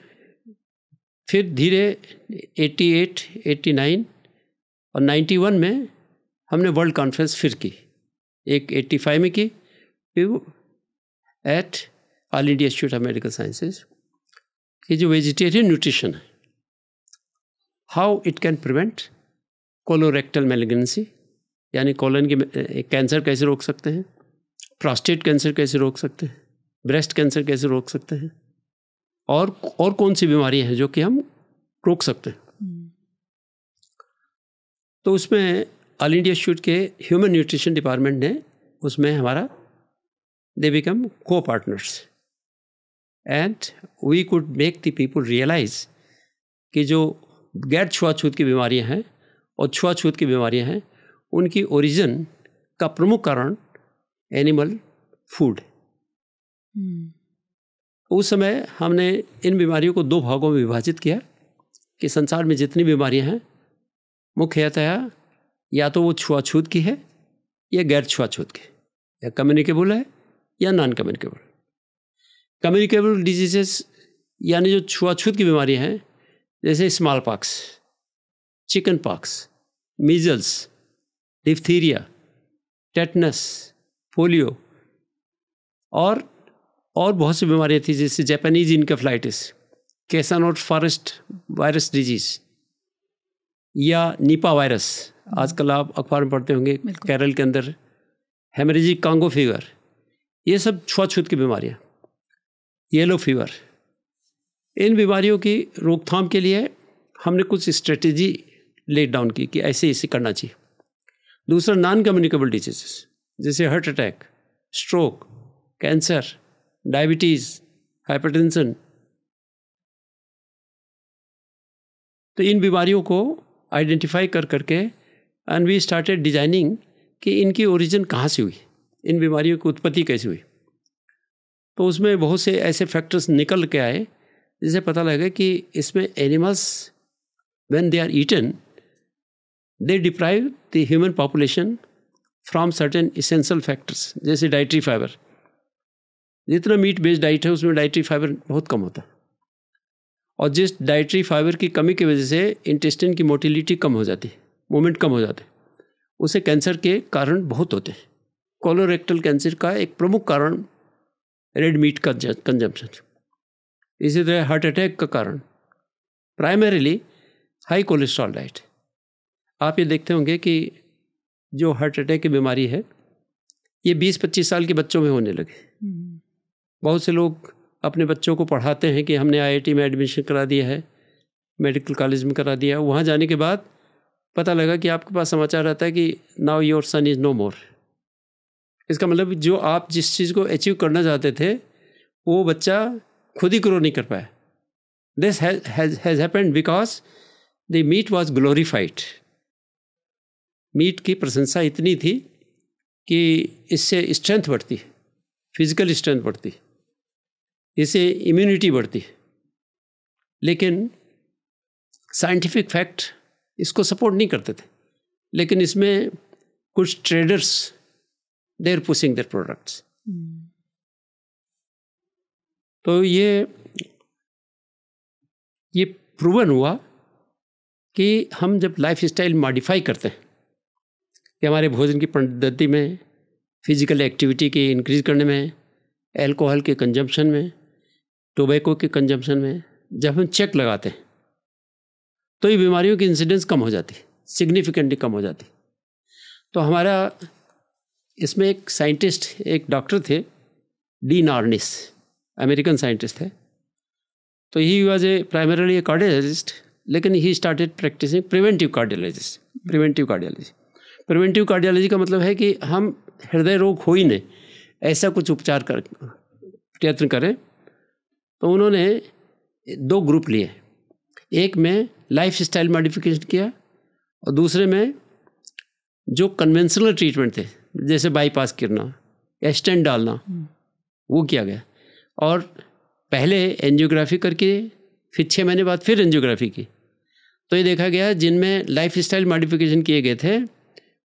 फिर धीरे 88, 89 और 91 में हमने वर्ल्ड कॉन्फ्रेंस फिर की एक 85 में की फिर at All India institute of medical Sciences कि जो वेजिटेरियन न्यूट्रिशन है how it can prevent colorectal malignancy यानी कोलन के कैंसर कैसे रोक सकते हैं प्रोस्टेट कैंसर कैसे रोक सकते हैं ब्रेस्ट कैंसर कैसे रोक सकते हैं और और कौन सी बीमारियां हैं जो कि हम रोक सकते हैं तो उसमें ऑल इंडिया शूट के ह्यूमन न्यूट्रिशन डिपार्टमेंट ने उसमें हमारा they become co partners and we could make the people realise कि जो गैर छुआछूत की बीमारियां हैं और छुआछूत की बीमारियां हैं उनकी ओरिजिन का प्रमुख कारण एनिमल फूड हम्म। उस समय हमने इन बीमारियों को दो भागों में विभाजित किया कि संसार में जितनी बीमारियां हैं मुख्यतः या तो वो छुआछूत की है या गैर छुआछूत की या कम्युनिकेबल है या नॉन कम्युनिकेबल कम्युनिकेबल डिजीजेस यानी जो छुआछूत की बीमारियां हैं जैसे smallpox chickenpox measles diphtheria tetanus polio और और बहुत सी बीमारियाँ थी जैसे Japanese encephalitis Kyasanur forest virus disease या नीपा वायरस हम्म। आजकल आप अखबार में पढ़ते होंगे केरल के अंदर हेमरेजी कांगो फीवर ये सब छुआछूत की बीमारियाँ येलो फीवर इन बीमारियों की रोकथाम के लिए हमने कुछ स्ट्रेटजी लेट डाउन की कि ऐसे ऐसे करना चाहिए दूसरा नॉन कम्युनिकेबल डिजीज जैसे heart attack stroke cancer diabetes hypertension तो इन बीमारियों को आइडेंटिफाई कर करके एंड वी स्टार्टेड डिजाइनिंग कि इनकी ओरिजिन कहाँ से हुई इन बीमारियों की उत्पत्ति कैसे हुई तो उसमें बहुत से ऐसे फैक्टर्स निकल के आए जिससे पता लगा कि इसमें animals when they are eaten they deprive the human population from certain essential factors जैसे डाइट्री फाइबर जितना मीट बेस्ड डाइट है उसमें डाइट्री फाइबर बहुत कम होता है और जिस डाइट्री फाइबर की कमी की वजह से इंटेस्टिन की मोटिलिटी कम हो जाती है मोमेंट कम हो जाते उसे कैंसर के कारण बहुत होते हैं कोलोरेक्टल कैंसर का एक प्रमुख कारण रेड मीट का कंजम्पशन इसी तरह हार्ट अटैक का कारण प्राइमरीली हाई कोलेस्ट्रॉल डाइट आप ये देखते होंगे कि जो हार्ट अटैक की बीमारी है ये 20-25 साल के बच्चों में होने लगे हम्म। बहुत से लोग अपने बच्चों को पढ़ाते हैं कि हमने आईआईटी में एडमिशन करा दिया है मेडिकल कॉलेज में करा दिया है वहाँ जाने के बाद पता लगा कि आपके पास समाचार आता है कि now your son is no more इसका मतलब जो आप जिस चीज़ को अचीव करना चाहते थे वो बच्चा खुद ही ग्रो नहीं कर पाया this has happened because the meat was glorified meat की प्रशंसा इतनी थी कि इससे स्ट्रेंथ बढ़ती फिजिकल स्ट्रेंथ बढ़ती इससे इम्यूनिटी बढ़ती लेकिन साइंटिफिक फैक्ट इसको सपोर्ट नहीं करते थे लेकिन इसमें कुछ traders they're pushing their products तो ये ये प्रूवन हुआ कि हम जब लाइफ स्टाइल मॉडिफाई करते हैं कि हमारे भोजन की पद्धति में फिज़िकल एक्टिविटी के इंक्रीज करने में अल्कोहल के कंजम्पशन में टोबैको के कंजम्पशन में जब हम चेक लगाते हैं तो ये बीमारियों की इंसिडेंस कम हो जाती है सिग्निफिकेंटली कम हो जाती तो हमारा इसमें एक साइंटिस्ट एक डॉक्टर थे डी नार्निस अमेरिकन साइंटिस्ट है तो he was a primarily a cardiologist लेकिन he started practising preventive cardiologist preventive cardiology preventive cardiology का मतलब है कि हम हृदय रोग हो ही नहीं ऐसा कुछ उपचार कर प्रयत्न करें तो उन्होंने दो ग्रुप लिए एक में लाइफ स्टाइल मॉडिफिकेशन किया और दूसरे में जो कन्वेंशनल ट्रीटमेंट थे जैसे बाईपास करना या स्टेंट डालना हम्म। वो किया गया और पहले एनजियोग्राफी करके फिर छः महीने बाद फिर एनजियोग्राफी की तो ये देखा गया जिनमें लाइफ स्टाइल मॉडिफिकेशन किए गए थे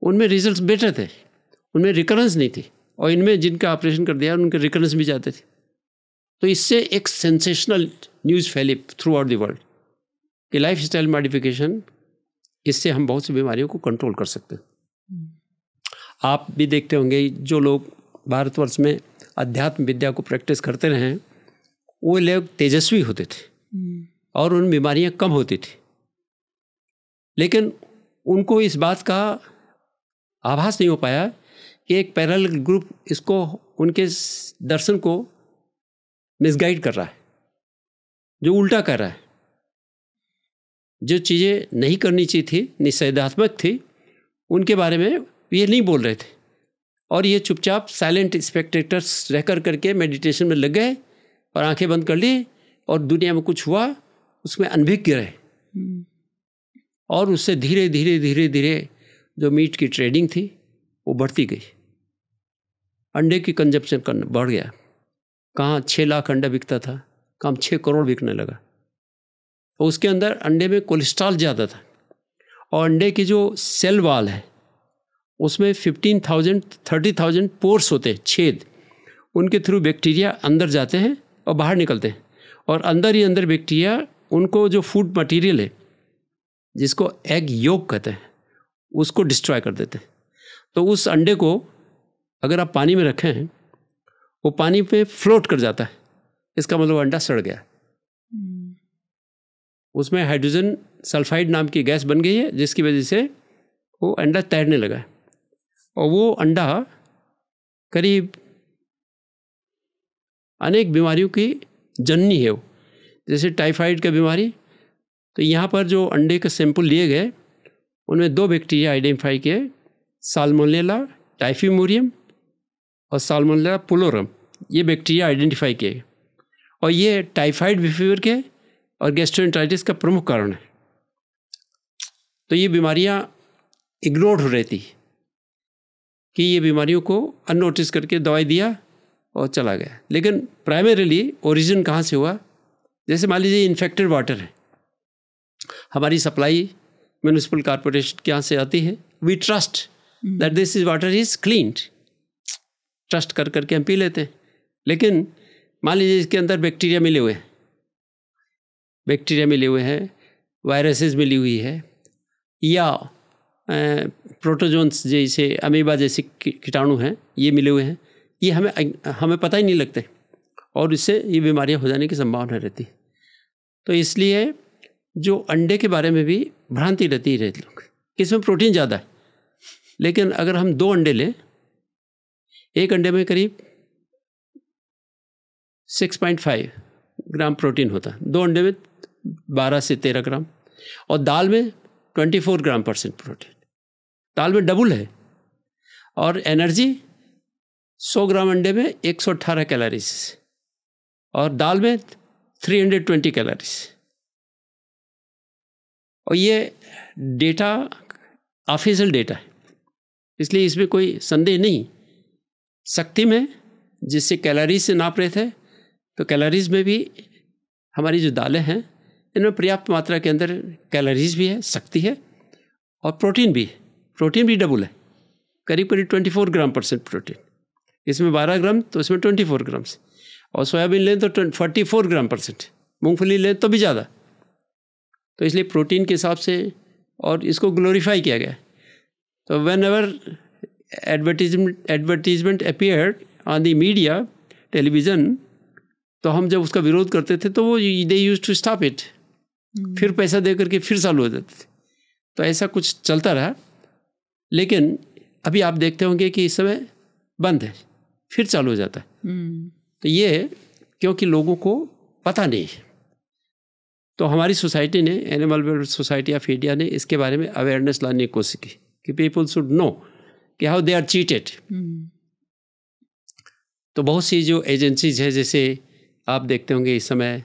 उनमें रिजल्ट्स बेटर थे उनमें रिकरेंस नहीं थी और इनमें जिनका ऑपरेशन कर दिया उनके रिकरेंस भी जाते थे तो इससे एक सेंसेशनल न्यूज़ फैली थ्रू आउट द वर्ल्ड कि लाइफ स्टाइल मॉडिफिकेशन इससे हम बहुत सी बीमारियों को कंट्रोल कर सकते हैं आप भी देखते होंगे जो लोग भारतवर्ष में अध्यात्म विद्या को प्रैक्टिस करते रहे हैं वो लोग तेजस्वी होते थे और उन बीमारियां कम होती थी लेकिन उनको इस बात का आभास नहीं हो पाया कि एक पैरल ग्रुप इसको उनके दर्शन को मिसगाइड कर रहा है जो उल्टा कर रहा है जो चीज़ें नहीं करनी चाहिए थी निषेधात्मक थी उनके बारे में ये नहीं बोल रहे थे और ये चुपचाप साइलेंट स्पेक्टेटर्स रह कर करके मेडिटेशन में लग गए और आंखें बंद कर ली और दुनिया में कुछ हुआ उसमें अनभिज्ञ रहे हम्म। और उससे धीरे धीरे धीरे धीरे जो मीट की ट्रेडिंग थी वो बढ़ती गई अंडे की कंजप्शन बढ़ गया कहाँ छः लाख अंडा बिकता था कहाँ छः करोड़ बिकने लगा और उसके अंदर अंडे में कोलेस्ट्रॉल ज़्यादा था और अंडे की जो सेल वाल है उसमें fifteen thousand thirty thousand pores होते हैं छेद उनके थ्रू बैक्टीरिया अंदर जाते हैं और बाहर निकलते हैं और अंदर ही अंदर बैक्टीरिया उनको जो फूड मटेरियल है जिसको एग योग कहते हैं उसको डिस्ट्रॉय कर देते तो उस अंडे को अगर आप पानी में रखें वो पानी पे फ्लोट कर जाता है इसका मतलब अंडा सड़ गया हम्म। उसमें हाइड्रोजन सल्फाइड नाम की गैस बन गई है जिसकी वजह से वो अंडा तैरने लगा है और वो अंडा करीब अनेक बीमारियों की जननी है वो जैसे टाइफाइड का बीमारी तो यहाँ पर जो अंडे का सैंपल लिए गए उनमें दो बैक्टीरिया आइडेंटिफाई किए साल्मोनेला टाइफीमोरियम और साल्मोनेला पुलोरम ये बैक्टीरिया आइडेंटिफाई किए और ये टाइफाइड बिफीवर के और गैस्ट्रोइंटाइटिस का प्रमुख कारण है तो ये बीमारियाँ इग्नोर हो रही थी कि ये बीमारियों को अननोटिस करके दवाई दिया और चला गया लेकिन प्राइमरीली ओरिजिन कहाँ से हुआ जैसे मान लीजिए इन्फेक्टेड वाटर है हमारी सप्लाई म्यूनिसिपल कॉरपोरेशन के यहाँ से आती है we trust that this is water is clean trust कर करके हम पी लेते हैं लेकिन मान लीजिए इसके अंदर बैक्टीरिया मिले हुए हैं बैक्टीरिया मिले हुए हैं वायरसेस मिली हुई है या प्रोटोजोन्स जैसे अमीबा जैसे कीटाणु हैं ये मिले हुए हैं ये हमें हमें पता ही नहीं लगते और इससे ये बीमारियां हो जाने की संभावना रहती है तो इसलिए जो अंडे के बारे में भी भ्रांति रहती है लोग इसमें प्रोटीन ज़्यादा है लेकिन अगर हम दो अंडे लें एक अंडे में करीब 6.5 ग्राम प्रोटीन होता है दो अंडे में 12 से 13 ग्राम और दाल में 24 ग्राम परसेंट प्रोटीन दाल में डबल है और एनर्जी 100 ग्राम अंडे में 118 कैलोरीज और दाल में 320 कैलोरीज और ये डेटा ऑफिशियल डेटा है इसलिए इसमें कोई संदेह नहीं शक्ति में जिससे कैलोरीज से नाप रहे थे तो कैलोरीज में भी हमारी जो दालें हैं इनमें पर्याप्त मात्रा के अंदर कैलोरीज भी है शक्ति है और प्रोटीन भी है प्रोटीन भी डबल है करीब करीब twenty four gram percent protein इसमें बारह ग्राम तो इसमें ट्वेंटी फोर ग्राम्स और सोयाबीन लें तो फोर्टी फोर ग्राम परसेंट मूँगफली लें तो भी ज़्यादा तो इसलिए प्रोटीन के हिसाब से और इसको ग्लोरीफाई किया गया तो whenever advertisement advertisement appear on the media television तो हम जब उसका विरोध करते थे तो वो they use to stop it फिर पैसा दे करके फिर चालू हो जाते थे तो ऐसा कुछ चलता रहा लेकिन अभी आप देखते होंगे कि इस समय बंद है फिर चालू हो जाता है हम्म। तो ये क्योंकि लोगों को पता नहीं है तो हमारी सोसाइटी ने Animal welfare Society of India ने इसके बारे में अवेयरनेस लाने की कोशिश की कि पीपल शुड नो कि हाउ दे आर चीटेड तो बहुत सी जो एजेंसीज है जैसे आप देखते होंगे इस समय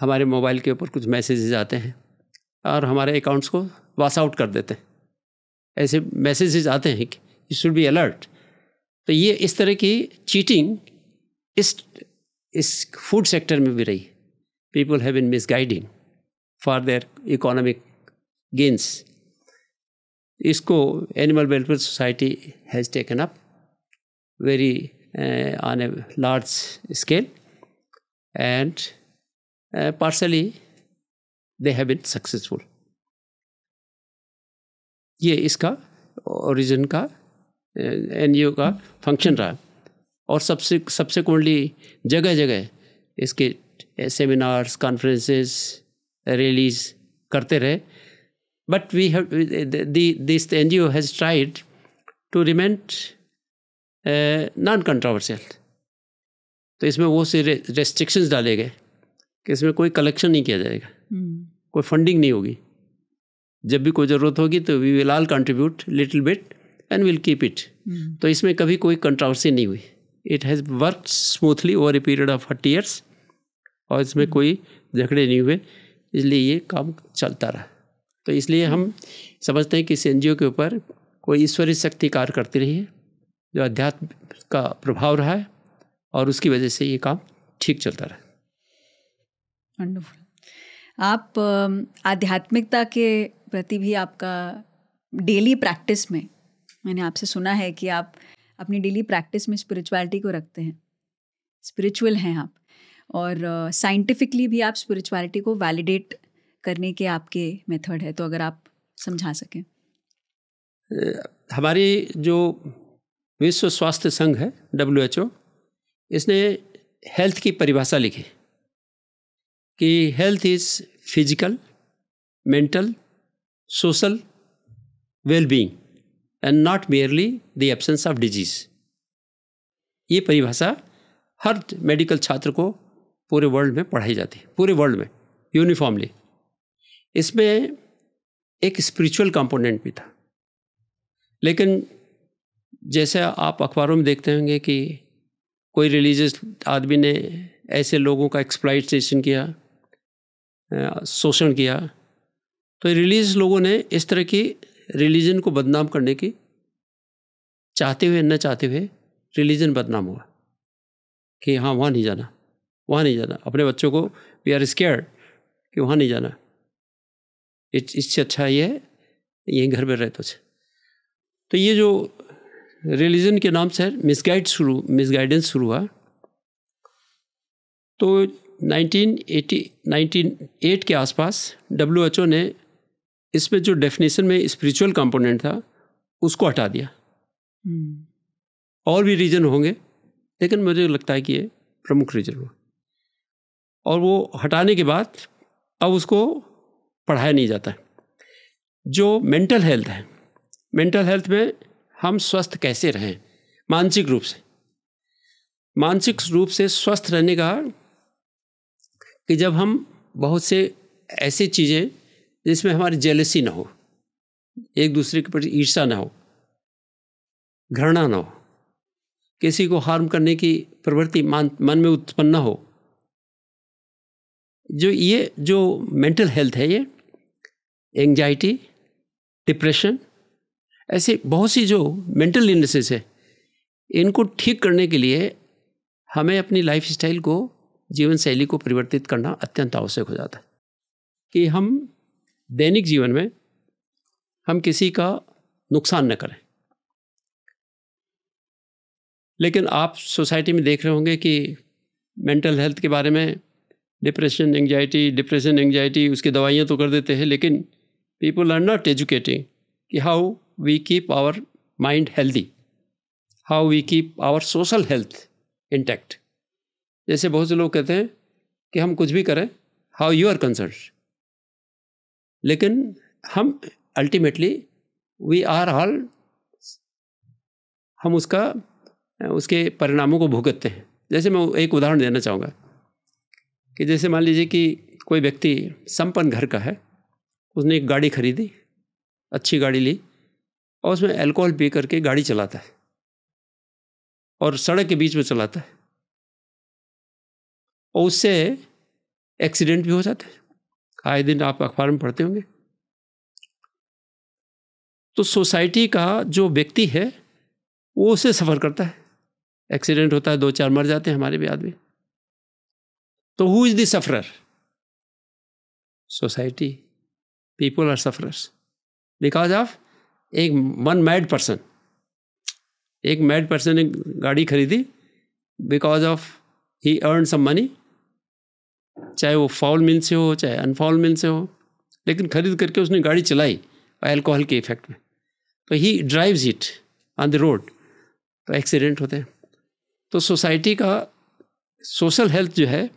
हमारे मोबाइल के ऊपर कुछ मैसेजेज आते हैं और हमारे अकाउंट्स को वास आउट कर देते हैं ऐसे मैसेजेज आते हैं कि यू शुड बी अलर्ट तो ये इस तरह की चीटिंग इस इस फूड सेक्टर में भी रही people have been misguiding for their economic gains इसको animal welfare society has taken up very on a large scale and partially they have been successful ये इसका ओरिजिन का एन uh, का फंक्शन रहा और सबसे सबसे सबसेक्वेंटली जगह जगह इसके सेमिनार्स कॉन्फ्रेंसेस release करते रहे but we have the this NGO has tried to remain uh, non controversial तो इसमें वो से रेस्ट्रिक्शंस डाले गए कि इसमें कोई कलेक्शन नहीं किया जाएगा hmm. कोई फंडिंग नहीं होगी जब भी कोई ज़रूरत होगी तो we will all contribute little bit and will keep it तो इसमें कभी कोई कंट्रावर्सी नहीं हुई it has work smoothly over a period of thirty years और इसमें hmm. कोई झगड़े नहीं हुए इसलिए ये काम चलता रहा तो इसलिए हम समझते हैं कि इस एन के ऊपर कोई ईश्वरीय शक्ति कार्य करती रही है जो अध्यात्म का प्रभाव रहा है और उसकी वजह से ये काम ठीक चलता रहा आप आध्यात्मिकता के प्रति भी आपका डेली प्रैक्टिस में मैंने आपसे सुना है कि आप अपनी डेली प्रैक्टिस में स्पिरिचुअलिटी को रखते हैं स्पिरिचुअल हैं आप और साइंटिफिकली uh, भी आप स्पिरिचुअलिटी को वैलिडेट करने के आपके मेथड है तो अगर आप समझा सकें हमारी जो विश्व स्वास्थ्य संघ है डब्ल्यू एच ओ इसने हेल्थ की परिभाषा लिखी कि health is physical mental social being and not merely the absence of disease ये परिभाषा हर मेडिकल छात्र को पूरे वर्ल्ड में पढ़ाई जाती है पूरे वर्ल्ड में यूनिफॉर्मली इसमें एक स्पिरिचुअल कंपोनेंट भी था लेकिन जैसे आप अखबारों में देखते होंगे कि कोई रिलीजियस आदमी ने ऐसे लोगों का एक्सप्लाइटेशन किया शोषण किया तो रिलीजियस लोगों ने इस तरह की रिलीजन को बदनाम करने की चाहते हुए न चाहते हुए रिलीजन बदनाम हुआ कि हाँ वहाँ नहीं जाना वहाँ नहीं जाना अपने बच्चों को वी आर स्केयर कि वहाँ नहीं जाना इससे अच्छा ये है यहीं घर में रहे तो अच्छा। तो ये जो रिलीजन के नाम से मिसगाइड शुरू मिसगाइडेंस शुरू हुआ तो 1980 1908 के आसपास डब्ल्यू एच ओ ने इसमें जो डेफिनेशन में स्पिरिचुअल कंपोनेंट था उसको हटा दिया हम्म। और भी रीज़न होंगे लेकिन मुझे लगता है कि ये प्रमुख रीज़न हुआ और वो हटाने के बाद अब उसको पढ़ाया नहीं जाता जो मेंटल हेल्थ है मेंटल हेल्थ में हम स्वस्थ कैसे रहें मानसिक रूप से मानसिक रूप से स्वस्थ रहने का कि जब हम बहुत से ऐसी चीज़ें जिसमें हमारी जेलसी ना हो एक दूसरे के प्रति ईर्षा ना हो घृणा ना हो किसी को हार्म करने की प्रवृत्ति मन में उत्पन्न ना हो जो ये जो मेंटल हेल्थ है ये एंजाइटी डिप्रेशन ऐसी बहुत सी जो मेंटल इलनेसेस है इनको ठीक करने के लिए हमें अपनी लाइफ स्टाइल को जीवन शैली को परिवर्तित करना अत्यंत आवश्यक हो जाता है कि हम दैनिक जीवन में हम किसी का नुकसान न करें लेकिन आप सोसाइटी में देख रहे होंगे कि मेंटल हेल्थ के बारे में डिप्रेशन एंगजाइटी डिप्रेशन एंगजाइटी उसकी दवाइयाँ तो कर देते हैं लेकिन पीपल आर नॉट एजुकेटिंग कि how we keep our mind healthy how we keep our social health intact जैसे बहुत से लोग कहते हैं कि हम कुछ भी करें हाउ यू आर कंसर्न लेकिन हम अल्टीमेटली वी आर ऑल हम उसका उसके परिणामों को भुगतते हैं जैसे मैं एक उदाहरण देना चाहूँगा कि जैसे मान लीजिए कि कोई व्यक्ति संपन्न घर का है उसने एक गाड़ी खरीदी अच्छी गाड़ी ली और उसमें अल्कोहल पी करके गाड़ी चलाता है और सड़क के बीच में चलाता है और उससे एक्सीडेंट भी हो जाते हैं आए दिन आप अखबार में पढ़ते होंगे तो सोसाइटी का जो व्यक्ति है वो उसे सफ़र करता है एक्सीडेंट होता है दो चार मर जाते हैं हमारे भी आदमी तो who is the sufferer? Society people are sufferers. Because of एक वन मैड पर्सन एक मैड पर्सन ने गाड़ी खरीदी because of he earn some money चाहे वो फॉल मिल से हो चाहे अनफॉल मिल से हो लेकिन खरीद करके उसने गाड़ी चलाई एल्कोहल के इफेक्ट में तो he drives it on the road तो एक्सीडेंट होते हैं तो सोसाइटी का सोशल हेल्थ जो है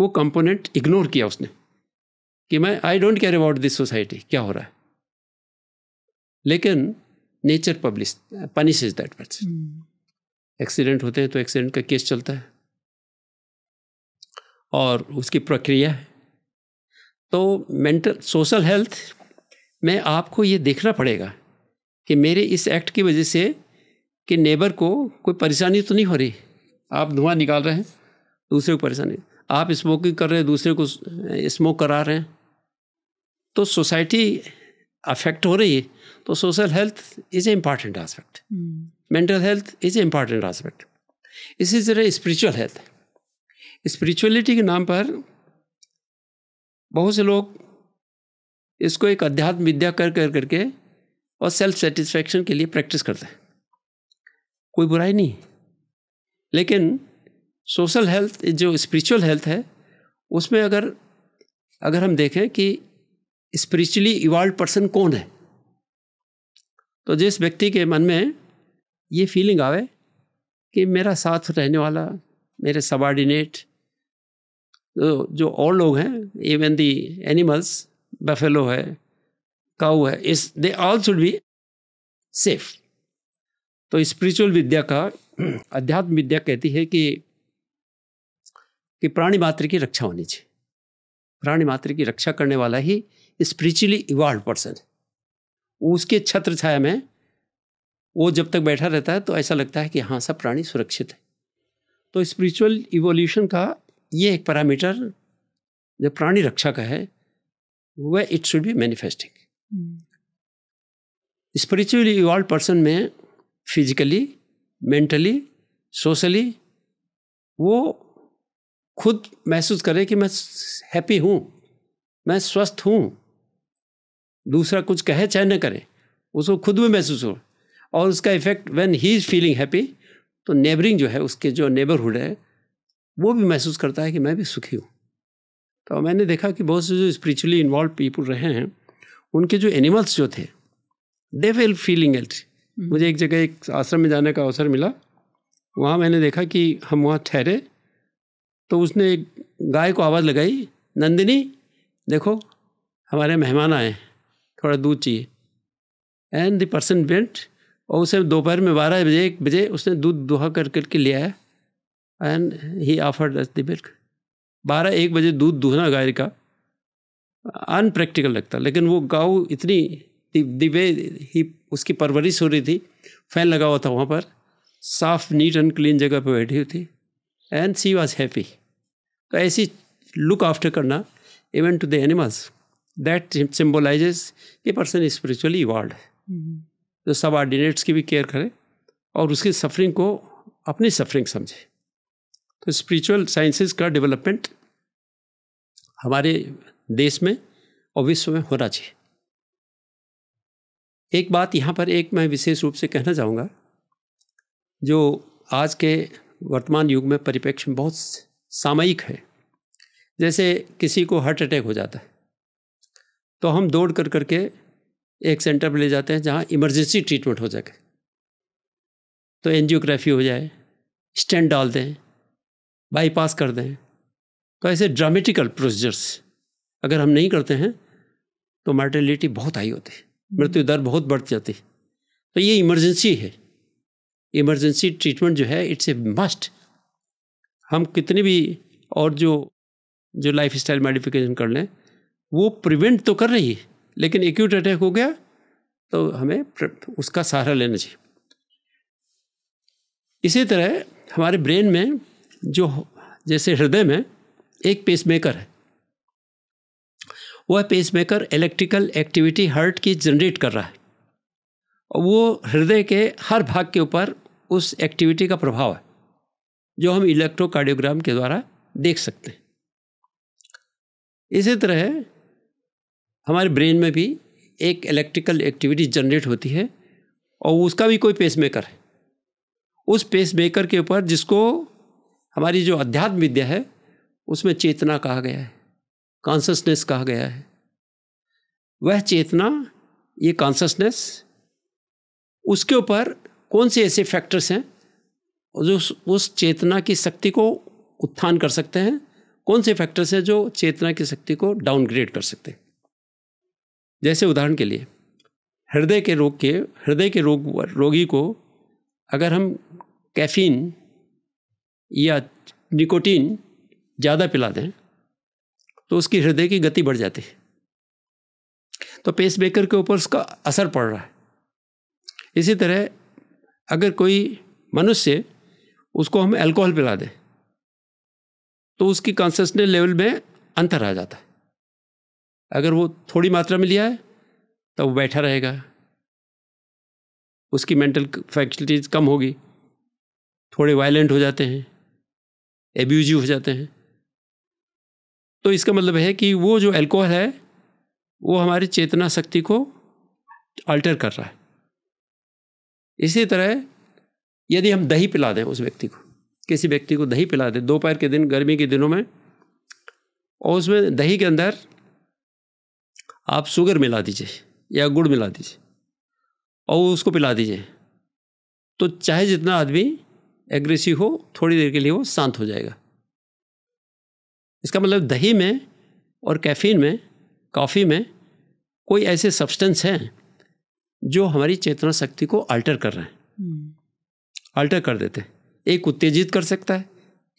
वो कंपोनेंट इग्नोर किया उसने कि मैं I don't care about this society क्या हो रहा है लेकिन nature publish punish is that person accident होते हैं तो एक्सीडेंट का केस चलता है और उसकी प्रक्रिया है तो मेंटल सोशल हेल्थ में आपको ये देखना पड़ेगा कि मेरे इस एक्ट की वजह से कि नेबर को कोई परेशानी तो नहीं हो रही आप धुआं निकाल रहे हैं दूसरे को परेशानी आप स्मोकिंग कर रहे हैं दूसरे को स्मोक करा रहे हैं तो सोसाइटी अफेक्ट हो रही है तो social health is a important aspect mental health is a important aspect इसी तरह स्पिरिचुअल हेल्थ स्पिरिचुअलिटी के नाम पर बहुत से लोग इसको एक अध्यात्म विद्या कर कर करके और सेल्फ सेटिस्फेक्शन के लिए प्रैक्टिस करते हैं कोई बुराई नहीं लेकिन सोशल हेल्थ जो स्पिरिचुअल हेल्थ है उसमें अगर अगर हम देखें कि स्पिरिचुअली इवॉल्व पर्सन कौन है तो जिस व्यक्ति के मन में ये फीलिंग आवे कि मेरा साथ रहने वाला मेरे सबॉर्डिनेट जो और लोग हैं इवन दी एनिमल्स बफेलो है काऊ है इस they all should be safe तो स्पिरिचुअल विद्या का अध्यात्म [clears throat] विद्या कहती है कि कि प्राणी मात्र की रक्षा होनी चाहिए प्राणी मात्र की रक्षा करने वाला ही स्पिरिचुअली इवॉल्व पर्सन है उसके छत्र छाया में वो जब तक बैठा रहता है तो ऐसा लगता है कि हाँ सब प्राणी सुरक्षित है तो स्पिरिचुअल इवोल्यूशन का ये एक पैरामीटर जो प्राणी रक्षा का है वह it should be manifesting spiritually evolve person में फिजिकली मेंटली सोशली वो खुद महसूस करें कि मैं हैप्पी हूँ मैं स्वस्थ हूँ दूसरा कुछ कहे चाहे न करें उसको खुद में महसूस हो और उसका effect when he is feeling happy तो नेबरिंग जो है उसके जो नेबरहुड है वो भी महसूस करता है कि मैं भी सुखी हूँ तो मैंने देखा कि बहुत से जो स्पिरिचुअली इन्वॉल्व पीपल रहे हैं उनके जो एनिमल्स जो थे दे फेल फीलिंग एल्ट मुझे एक जगह एक आश्रम में जाने का अवसर मिला वहाँ मैंने देखा कि हम वहाँ ठहरे तो उसने गाय को आवाज़ लगाई नंदिनी देखो हमारे मेहमान आए थोड़ा दूध चाहिए एंड द पर्सन बेंट और उसे दोपहर में बारह बजे एक बजे उसने दूध दुहा कर करके ले आया and he offered the milk बारह एक बजे दूध दुहना गाय का अनप्रैक्टिकल लगता लेकिन वो गाँव इतनी दिवे ही उसकी परवरिश हो रही थी फैन लगा हुआ था वहाँ पर साफ नीट एंड क्लीन जगह पर बैठी हुई थी एंड सी वॉज हैप्पी तो ऐसी लुक आफ्टर करना even to the animals that symbolise ये पर्सन स्पिरिचुअली इवॉल्व है जो सब आर्डिनेट्स की भी केयर करें और उसकी सफरिंग को अपनी सफरिंग समझे तो स्पिरिचुअल साइंसेस का डेवलपमेंट हमारे देश में और विश्व में होना चाहिए एक बात यहाँ पर एक मैं विशेष रूप से कहना चाहूँगा जो आज के वर्तमान युग में परिप्रेक्ष्य में बहुत सामयिक है जैसे किसी को हार्ट अटैक हो जाता है तो हम दौड़ कर करके एक सेंटर पर ले जाते हैं जहाँ इमरजेंसी ट्रीटमेंट हो जाए तो एनजियोग्राफी हो जाए स्टेंट डाल दें बाईपास कर दें तो ऐसे ड्रामेटिकल प्रोसीजर्स अगर हम नहीं करते हैं तो मॉर्टेलिटी बहुत हाई होती है मृत्यु दर बहुत बढ़ जाती है तो ये इमरजेंसी है इमरजेंसी ट्रीटमेंट जो है इट्स ए मस्ट हम कितने भी और जो जो लाइफ स्टाइल मॉडिफिकेशन कर लें वो प्रिवेंट तो कर रही है लेकिन एक्यूट अटैक हो गया तो हमें उसका सहारा लेना चाहिए इसी तरह हमारे ब्रेन में जो जैसे हृदय में एक पेसमेकर है वह पेसमेकर इलेक्ट्रिकल एक्टिविटी हार्ट की जनरेट कर रहा है और वो हृदय के हर भाग के ऊपर उस एक्टिविटी का प्रभाव है जो हम इलेक्ट्रोकार्डियोग्राम के द्वारा देख सकते हैं इसी तरह हमारे ब्रेन में भी एक इलेक्ट्रिकल एक्टिविटी जनरेट होती है और उसका भी कोई पेस मेकर है उस पेस मेकर के ऊपर जिसको हमारी जो अध्यात्म विद्या है उसमें चेतना कहा गया है कॉन्सियसनेस कहा गया है वह चेतना ये कॉन्ससनेस उसके ऊपर कौन से ऐसे फैक्टर्स हैं और जो उस चेतना की शक्ति को उत्थान कर सकते हैं कौन से फैक्टर्स हैं जो चेतना की शक्ति को डाउनग्रेड कर सकते हैं जैसे उदाहरण के लिए हृदय के रोग के हृदय के रोग रोगी को अगर हम कैफीन या निकोटीन ज़्यादा पिला दें तो उसकी हृदय की गति बढ़ जाती है तो पेस बेकर के ऊपर उसका असर पड़ रहा है इसी तरह अगर कोई मनुष्य उसको हम अल्कोहल पिला दें तो उसकी कॉन्सियसनेस लेवल में अंतर आ जाता है अगर वो थोड़ी मात्रा में लिया है तो वो बैठा रहेगा उसकी मेंटल फैकल्टीज कम होगी थोड़े वायलेंट हो जाते हैं एब्यूजिव हो जाते हैं तो इसका मतलब है कि वो जो अल्कोहल है वो हमारी चेतना शक्ति को अल्टर कर रहा है इसी तरह यदि हम दही पिला दें उस व्यक्ति को किसी व्यक्ति को दही पिला दें दोपहर के दिन गर्मी के दिनों में और उसमें दही के अंदर आप शुगर मिला दीजिए या गुड़ मिला दीजिए और उसको पिला दीजिए तो चाहे जितना आदमी एग्रेसिव हो थोड़ी देर के लिए वो शांत हो जाएगा इसका मतलब दही में और कैफीन में कॉफ़ी में कोई ऐसे सब्सटेंस हैं जो हमारी चेतना शक्ति को अल्टर कर रहे हैं हम्म। अल्टर कर देते हैं एक उत्तेजित कर सकता है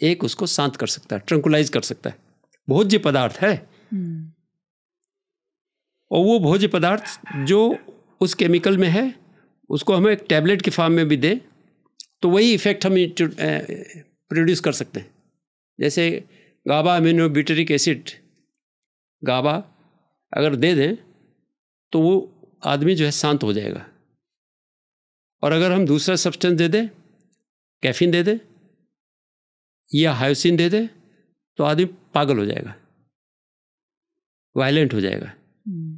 एक उसको शांत कर सकता है ट्रंकुलाइज कर सकता है भोज्य पदार्थ है और वो भोज्य पदार्थ जो उस केमिकल में है उसको हमें एक टैबलेट के फॉर्म में भी दें तो वही इफेक्ट हम प्रोड्यूस कर सकते हैं जैसे गाबा अमीनोबिटरिक एसिड गाबा अगर दे दें तो वो आदमी जो है शांत हो जाएगा और अगर हम दूसरा सब्सटेंस दे दें कैफीन दे दे या हायोसिन दे दे तो आदमी पागल हो जाएगा वायलेंट हो जाएगा हम्म।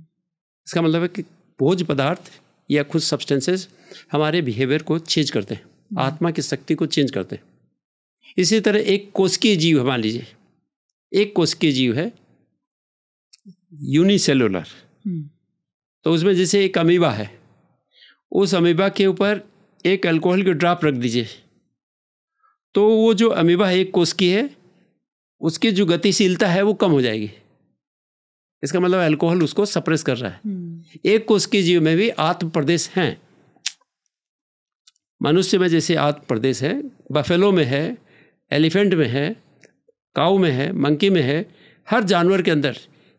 इसका मतलब है कि भोज पदार्थ या कुछ सब्सटेंसेस हमारे बिहेवियर को चेंज करते हैं हम्म। आत्मा की शक्ति को चेंज करते हैं इसी तरह एक कोशिकीय जीव है मान लीजिए एक कोशिकीय जीव है यूनिसेलुलर हम्म। तो उसमें जैसे एक अमीबा है उस अमीबा के ऊपर एक अल्कोहल की ड्राप रख दीजिए तो वो जो अमीबा है एक कोष की है उसकी जो गतिशीलता है वो कम हो जाएगी इसका मतलब अल्कोहल उसको सप्रेस कर रहा है हम्म। एक कोष के जीव में भी आत्म प्रदेश हैं मनुष्य में जैसे आत्म प्रदेश है बफेलो में है एलिफेंट में है काऊ में है मंकी में है हर जानवर के अंदर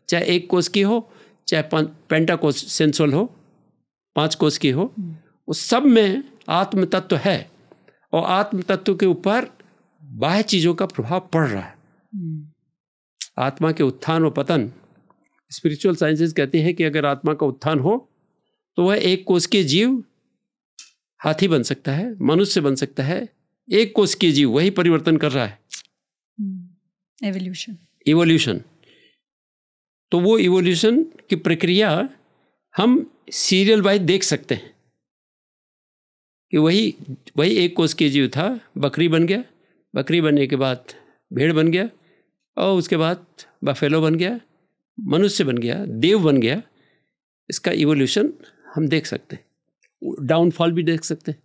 चाहे एक कोष की हो चाहे पेंटा कोष सेंसोल हो पांच कोष की हो हम्म। उस सब में आत्म तत्व है और आत्म तत्व के ऊपर बाह्य चीजों का प्रभाव पड़ रहा है हम्म। आत्मा के उत्थान और पतन स्पिरिचुअल साइंसेज कहते हैं कि अगर आत्मा का उत्थान हो तो वह एक कोष के जीव हाथी बन सकता है मनुष्य बन सकता है एक कोष के जीव वही परिवर्तन कर रहा है एवोल्यूशन हम्म। इवोल्यूशन तो वो इवोल्यूशन की प्रक्रिया हम सीरियल वाइज देख सकते हैं कि वही वही एक कोष के जीव था बकरी बन गया बकरी बनने के बाद भेड़ बन गया और उसके बाद बफेलो बन गया मनुष्य बन गया देव बन गया इसका इवोल्यूशन हम देख सकते हैं डाउनफॉल भी देख सकते हैं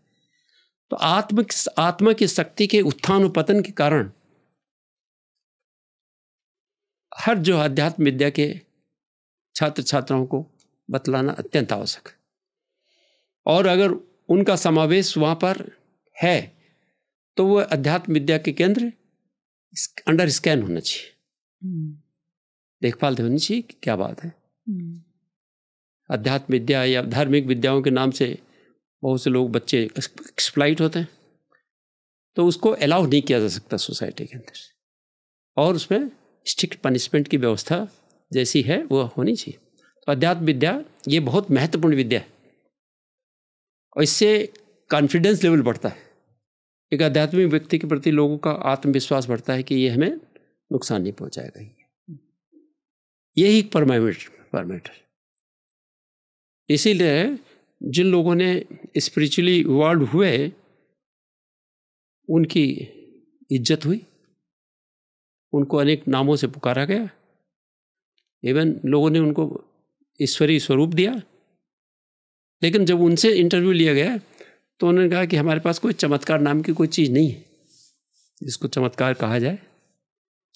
तो आत्म आत्मा की शक्ति के उत्थान और पतन के कारण हर जो अध्यात्म विद्या के छात्र छात्राओं को बतलाना अत्यंत आवश्यक है और अगर उनका समावेश वहाँ पर है तो वह अध्यात्म विद्या के केंद्र अंडर स्कैन होना चाहिए हम्म। देखभाल तो होनी चाहिए कि क्या बात है हम्म। अध्यात्म विद्या या धार्मिक विद्याओं के नाम से बहुत से लोग बच्चे एक्सप्लाइट होते हैं तो उसको अलाउ नहीं किया जा सकता सोसाइटी के अंदर और उसमें स्ट्रिक्ट पनिशमेंट की व्यवस्था जैसी है वह होनी चाहिए तो अध्यात्म विद्या ये बहुत महत्वपूर्ण विद्या है और इससे कॉन्फिडेंस लेवल बढ़ता है एक आध्यात्मिक व्यक्ति के प्रति लोगों का आत्मविश्वास बढ़ता है कि ये हमें नुकसान नहीं पहुंचाएगा ये यही एक परमानेंट परमाइट इसीलिए जिन लोगों ने स्पिरिचुअली वर्ल्ड हुए उनकी इज्जत हुई उनको अनेक नामों से पुकारा गया इवन लोगों ने उनको ईश्वरीय स्वरूप दिया लेकिन जब उनसे इंटरव्यू लिया गया तो उन्होंने कहा कि हमारे पास कोई चमत्कार नाम की कोई चीज़ नहीं है जिसको चमत्कार कहा जाए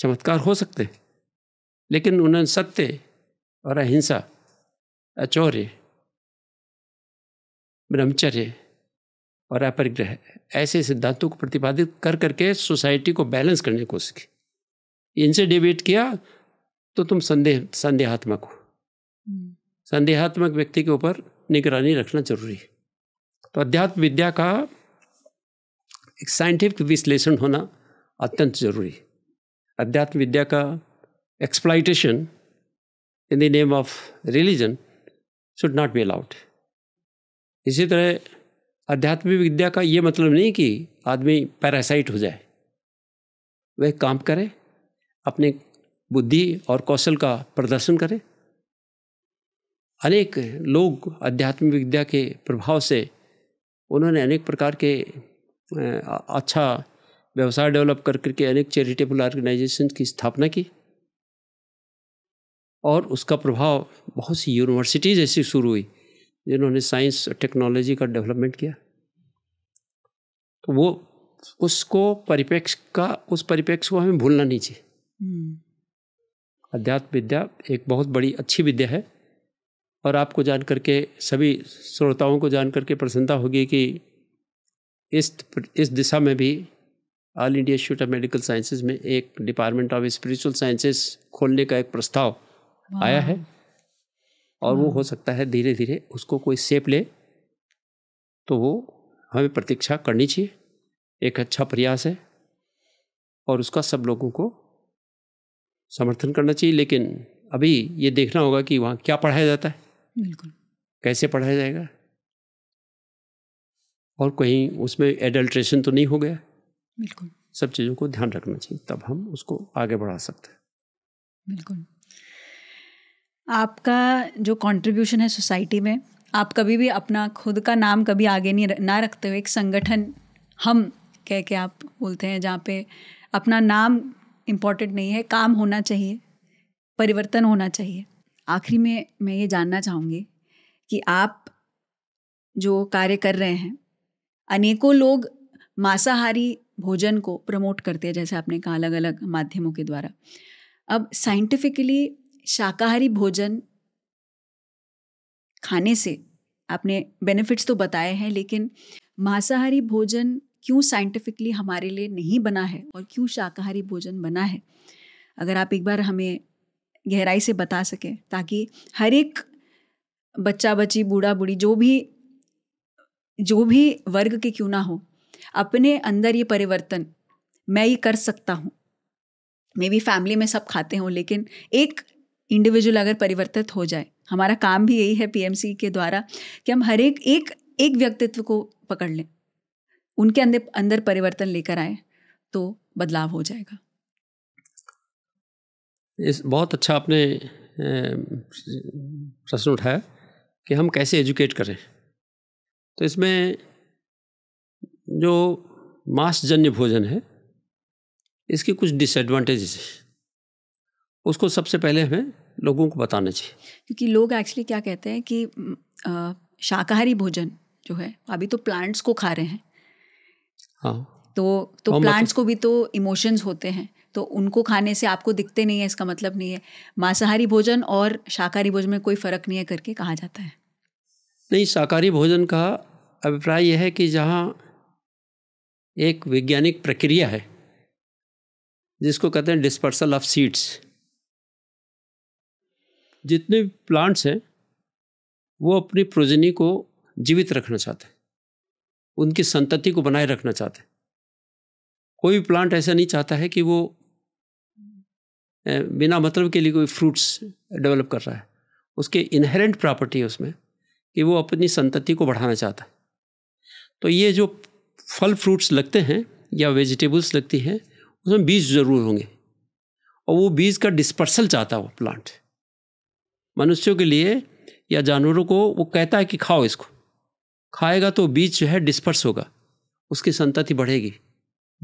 चमत्कार हो सकते लेकिन उन्होंने सत्य और अहिंसा अचौर्य ब्रह्मचर्य और अपरिग्रह ऐसे सिद्धांतों को प्रतिपादित कर करके सोसाइटी को बैलेंस करने की कोशिश की इनसे डिबेट किया तो तुम संदेह संदेहात्मक हो हम्म। संदेहात्मक व्यक्ति के ऊपर निगरानी रखना जरूरी है तो अध्यात्म विद्या का एक साइंटिफिक विश्लेषण होना अत्यंत जरूरी है अध्यात्म विद्या का exploitation in the name of religion should not be allowed इसी तरह आध्यात्मिक विद्या का ये मतलब नहीं कि आदमी पैरासाइट हो जाए वह काम करे अपने बुद्धि और कौशल का प्रदर्शन करे अनेक लोग आध्यात्मिक विद्या के प्रभाव से उन्होंने अनेक प्रकार के अच्छा व्यवसाय डेवलप कर करके अनेक चैरिटेबल ऑर्गेनाइजेशन की स्थापना की और उसका प्रभाव बहुत सी यूनिवर्सिटीज़ ऐसी शुरू हुई जिन्होंने साइंस और टेक्नोलॉजी का डेवलपमेंट किया तो वो उसको परिपेक्ष का उस परिपेक्ष को हमें भूलना नहीं चाहिए अध्यात्म हम्म। विद्या एक बहुत बड़ी अच्छी विद्या है और आपको जान करके सभी श्रोताओं को जान करके प्रसन्नता होगी कि इस इस दिशा में भी All India institute of medical Sciences में एक डिपार्टमेंट ऑफ स्पिरिचुअल साइंसेज खोलने का एक प्रस्ताव आया है और वो हाँ। हो सकता है धीरे धीरे उसको कोई सेप ले तो वो हमें प्रतीक्षा करनी चाहिए एक अच्छा प्रयास है और उसका सब लोगों को समर्थन करना चाहिए लेकिन अभी ये देखना होगा कि वहाँ क्या पढ़ाया जाता है बिल्कुल कैसे पढ़ाया जाएगा और कहीं उसमें एडल्ट्रेशन तो नहीं हो गया बिल्कुल सब चीज़ों को ध्यान रखना चाहिए तब हम उसको आगे बढ़ा सकते हैं बिल्कुल आपका जो कंट्रीब्यूशन है सोसाइटी में आप कभी भी अपना खुद का नाम कभी आगे नहीं ना रखते हुए एक संगठन हम कह के आप बोलते हैं जहाँ पे अपना नाम इम्पोर्टेंट नहीं है काम होना चाहिए परिवर्तन होना चाहिए आखिरी में मैं ये जानना चाहूँगी कि आप जो कार्य कर रहे हैं अनेकों लोग मांसाहारी भोजन को प्रमोट करते हैं जैसे आपने कहा अलग अलग माध्यमों के द्वारा अब साइंटिफिकली शाकाहारी भोजन खाने से आपने बेनिफिट्स तो बताए हैं लेकिन मांसाहारी भोजन क्यों साइंटिफिकली हमारे लिए नहीं बना है और क्यों शाकाहारी भोजन बना है अगर आप एक बार हमें गहराई से बता सकें ताकि हर एक बच्चा बच्ची बूढ़ा बूढ़ी जो भी जो भी वर्ग के क्यों ना हो अपने अंदर ये परिवर्तन मैं ये कर सकता हूँ मे बी फैमिली में सब खाते हों लेकिन एक इंडिविजुअल अगर परिवर्तित हो जाए हमारा काम भी यही है पीएमसी के द्वारा कि हम हर एक एक एक व्यक्तित्व को पकड़ लें उनके अंदर अंदर परिवर्तन लेकर आए तो बदलाव हो जाएगा इस बहुत अच्छा आपने प्रश्न उठाया कि हम कैसे एजुकेट करें तो इसमें जो मांसजन्य भोजन है इसकी कुछ डिसएडवांटेजेस हैं उसको सबसे पहले हमें लोगों को बताना चाहिए क्योंकि लोग एक्चुअली क्या कहते हैं कि शाकाहारी भोजन जो है अभी तो प्लांट्स को खा रहे हैं हाँ तो तो प्लांट्स मतलब को भी तो इमोशंस होते हैं तो उनको खाने से आपको दिखते नहीं है इसका मतलब नहीं है मांसाहारी भोजन और शाकाहारी भोजन में कोई फ़र्क नहीं है करके कहा जाता है नहीं शाकाहारी भोजन का अभिप्राय यह है कि जहाँ एक वैज्ञानिक प्रक्रिया है जिसको कहते हैं डिस्पर्सल ऑफ सीड्स जितने प्लांट्स हैं वो अपनी प्रोजनी को जीवित रखना चाहते हैं उनकी संतति को बनाए रखना चाहते हैं कोई भी प्लांट ऐसा नहीं चाहता है कि वो बिना मतलब के लिए कोई फ्रूट्स डेवलप कर रहा है उसके इनहेरेंट प्रॉपर्टी है उसमें कि वो अपनी संतति को बढ़ाना चाहता है तो ये जो फल फ्रूट्स लगते हैं या वेजिटेबल्स लगती हैं उसमें बीज ज़रूर होंगे और वो बीज का डिस्पर्सल चाहता है वो प्लांट मनुष्यों के लिए या जानवरों को वो कहता है कि खाओ इसको खाएगा तो बीज जो है डिस्पर्स होगा उसकी संतति बढ़ेगी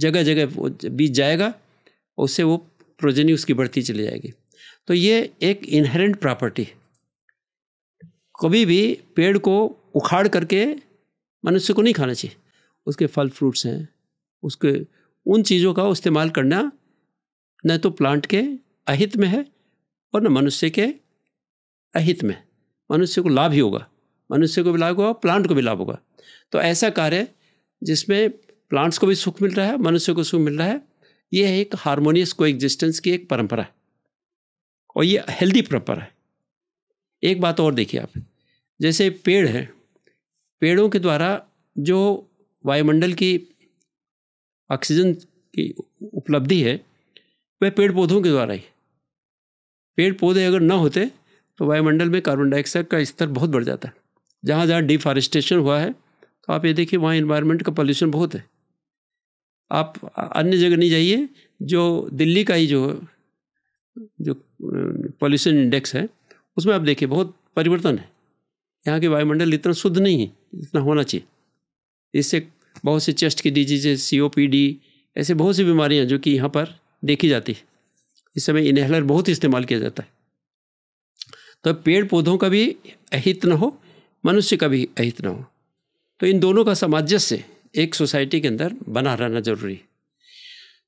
जगह जगह बीज जाएगा उससे वो प्रोजनी उसकी बढ़ती चली जाएगी तो ये एक इनहेरेंट प्रॉपर्टी कभी भी पेड़ को उखाड़ करके मनुष्य को नहीं खाना चाहिए उसके फल फ्रूट्स हैं उसके उन चीज़ों का इस्तेमाल करना न तो प्लांट के अहित में है और न मनुष्य के अहित में मनुष्य को लाभ ही होगा मनुष्य को भी लाभ होगा प्लांट को भी लाभ होगा तो ऐसा कार्य जिसमें प्लांट्स को भी सुख मिल रहा है मनुष्य को सुख मिल रहा है ये एक हारमोनियस को एग्जिस्टेंस की एक परंपरा है और ये हेल्दी परंपरा है एक बात और देखिए आप जैसे पेड़ हैं पेड़ों के द्वारा जो वायुमंडल की ऑक्सीजन की उपलब्धि है वह पेड़ पौधों के द्वारा ही पेड़ पौधे अगर ना होते तो वायुमंडल में कार्बन डाइऑक्साइड का स्तर बहुत बढ़ जाता है जहाँ जहाँ डिफॉरेस्टेशन हुआ है तो आप ये देखिए वहाँ इन्वायरमेंट का पॉल्यूशन बहुत है आप अन्य जगह नहीं जाइए जो दिल्ली का ही जो जो पॉल्यूशन इंडेक्स है उसमें आप देखिए बहुत परिवर्तन है यहाँ के वायुमंडल इतना शुद्ध नहीं है इतना होना चाहिए इससे बहुत से चेस्ट की डिजीजे सी ओ पी डी ऐसे बहुत सी बीमारियाँ जो कि यहाँ पर देखी जाती है इस समय इन्हेलर बहुत इस्तेमाल किया जाता है तो पेड़ पौधों का भी अहित न हो मनुष्य का भी अहित न हो तो इन दोनों का सामंजस्य एक सोसाइटी के अंदर बना रहना ज़रूरी